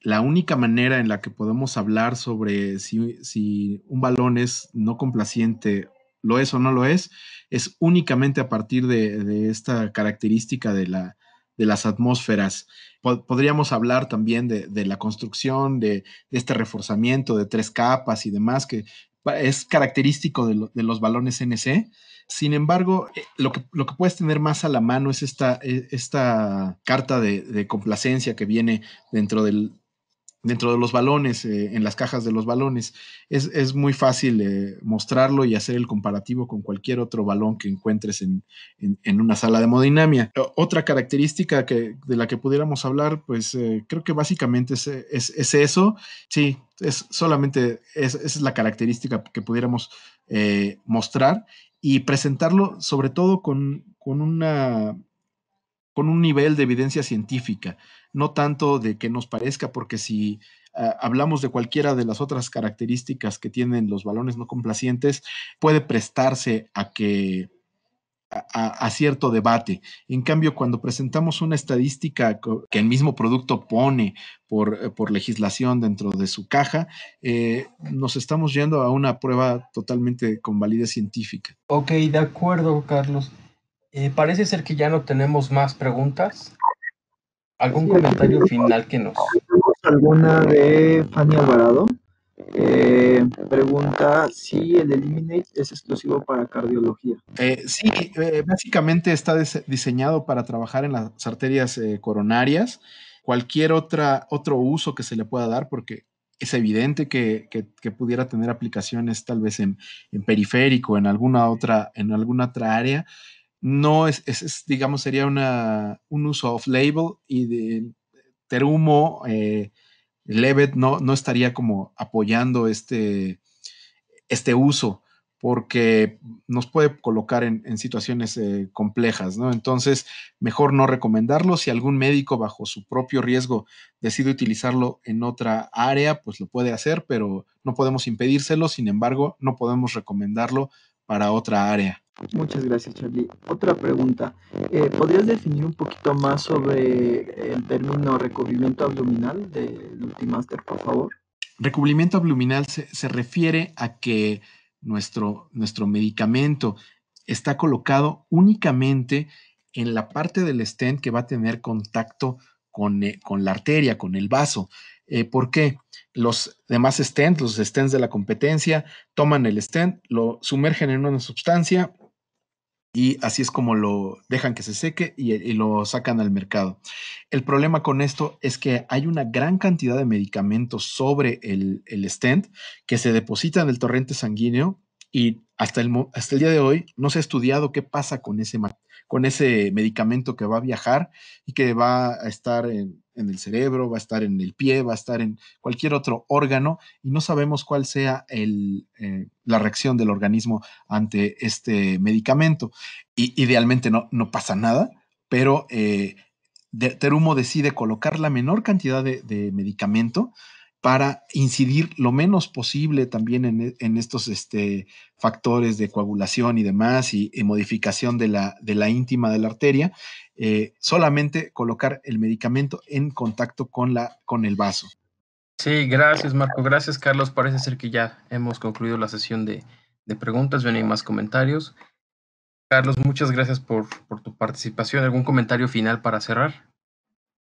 la única manera en la que podemos hablar sobre si, un balón es no complaciente, lo es o no lo es, es únicamente a partir de, esta característica de, la, de las atmósferas. Podríamos hablar también de, la construcción, de, este reforzamiento de tres capas y demás, que es característico de, los balones NC. Sin embargo, eh, lo que, puedes tener más a la mano es esta, eh, esta carta de, complacencia que viene dentro del, dentro de los balones, eh, en las cajas de los balones. Es, muy fácil mostrarlo y hacer el comparativo con cualquier otro balón que encuentres en, una sala de modinamia Otra característica que, de la que pudiéramos hablar, pues creo que básicamente es, es, eso. Sí, es solamente esa es la característica que pudiéramos mostrar y presentarlo sobre todo con, con, una, con un nivel de evidencia científica, no tanto de que nos parezca, porque si ah, hablamos de cualquiera de las otras características que tienen los balones no complacientes, puede prestarse a que a, cierto debate. En cambio, cuando presentamos una estadística que el mismo producto pone por, eh, legislación dentro de su caja, eh, nos estamos yendo a una prueba totalmente con validez científica. Ok, de acuerdo, Carlos. Eh, parece ser que ya no tenemos más preguntas. ¿Algún comentario final que nos... ¿Alguna de Fanny Alvarado? pregunta si el Eliminate es exclusivo para cardiología. sí, básicamente está diseñado para trabajar en las arterias coronarias. Cualquier otra, otro uso que se le pueda dar, porque es evidente que, pudiera tener aplicaciones tal vez en, periférico, en alguna otra, en alguna otra área. No es, es, digamos, sería una, un uso off-label y de terumo Levet no, no estaría como apoyando este, este uso porque nos puede colocar en, situaciones eh, complejas, ¿no? Entonces, mejor no recomendarlo. Si algún médico bajo su propio riesgo decide utilizarlo en otra área, pues lo puede hacer, pero no podemos impedírselo. Sin embargo, no podemos recomendarlo para otra área. Muchas gracias, Charlie. Otra pregunta. Eh, ¿Podrías definir un poquito más sobre el término recubrimiento abdominal del Ultimaster, por favor? Recubrimiento abdominal se, refiere a que nuestro, nuestro medicamento está colocado únicamente en la parte del stent que va a tener contacto con, eh, con la arteria, con el vaso. Eh, ¿Por qué? Los demás stents, los stents de la competencia, toman el stent, lo sumergen en una sustancia y así es como lo dejan que se seque y, lo sacan al mercado. El problema con esto es que hay una gran cantidad de medicamentos sobre el, el stent que se depositan en el torrente sanguíneo y hasta el, hasta el día de hoy no se ha estudiado qué pasa con ese, con ese medicamento que va a viajar y que va a estar en, el cerebro, va a estar en el pie, va a estar en cualquier otro órgano y no sabemos cuál sea eh, la reacción del organismo ante este medicamento. idealmente no, pasa nada, pero eh, Terumo decide colocar la menor cantidad de medicamento para incidir lo menos posible también en, e, estos este, factores de coagulación y demás y, modificación de la, íntima de la arteria, eh, solamente colocar el medicamento en contacto con, el vaso. Sí, gracias Marco, gracias Carlos. Parece ser que ya hemos concluido la sesión de, preguntas, vienen más comentarios. Carlos, muchas gracias por tu participación. ¿Algún comentario final para cerrar?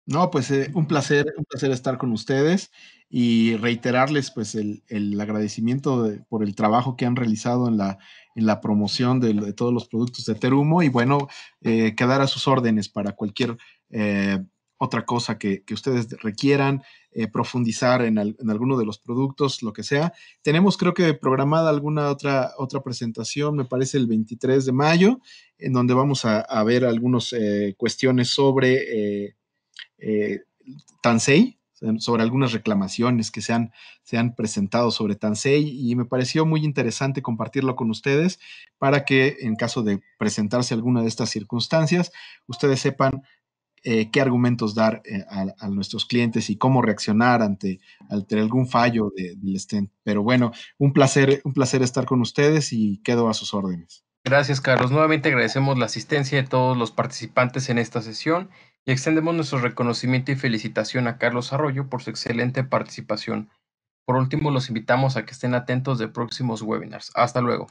No, pues eh, un placer, un placer estar con ustedes y reiterarles pues el, agradecimiento por el trabajo que han realizado en la, en la promoción de, todos los productos de Terumo y bueno, eh, quedar a sus órdenes para cualquier eh, otra cosa que, ustedes requieran, eh, profundizar en, alguno de los productos, lo que sea. Tenemos creo que programada alguna otra, otra presentación, me parece el 23 de mayo, en donde vamos a, a ver algunas cuestiones sobre eh, Tansei, sobre algunas reclamaciones que se han, se han presentado sobre Tansei y me pareció muy interesante compartirlo con ustedes para que en caso de presentarse alguna de estas circunstancias, ustedes sepan eh, qué argumentos dar eh, a, nuestros clientes y cómo reaccionar ante, ante algún fallo del estén Pero bueno, un placer, un placer estar con ustedes y quedo a sus órdenes. Gracias, Carlos. Nuevamente agradecemos la asistencia de todos los participantes en esta sesión y extendemos nuestro reconocimiento y felicitación a Carlos Arroyo por su excelente participación. Por último, los invitamos a que estén atentos de próximos webinars. Hasta luego.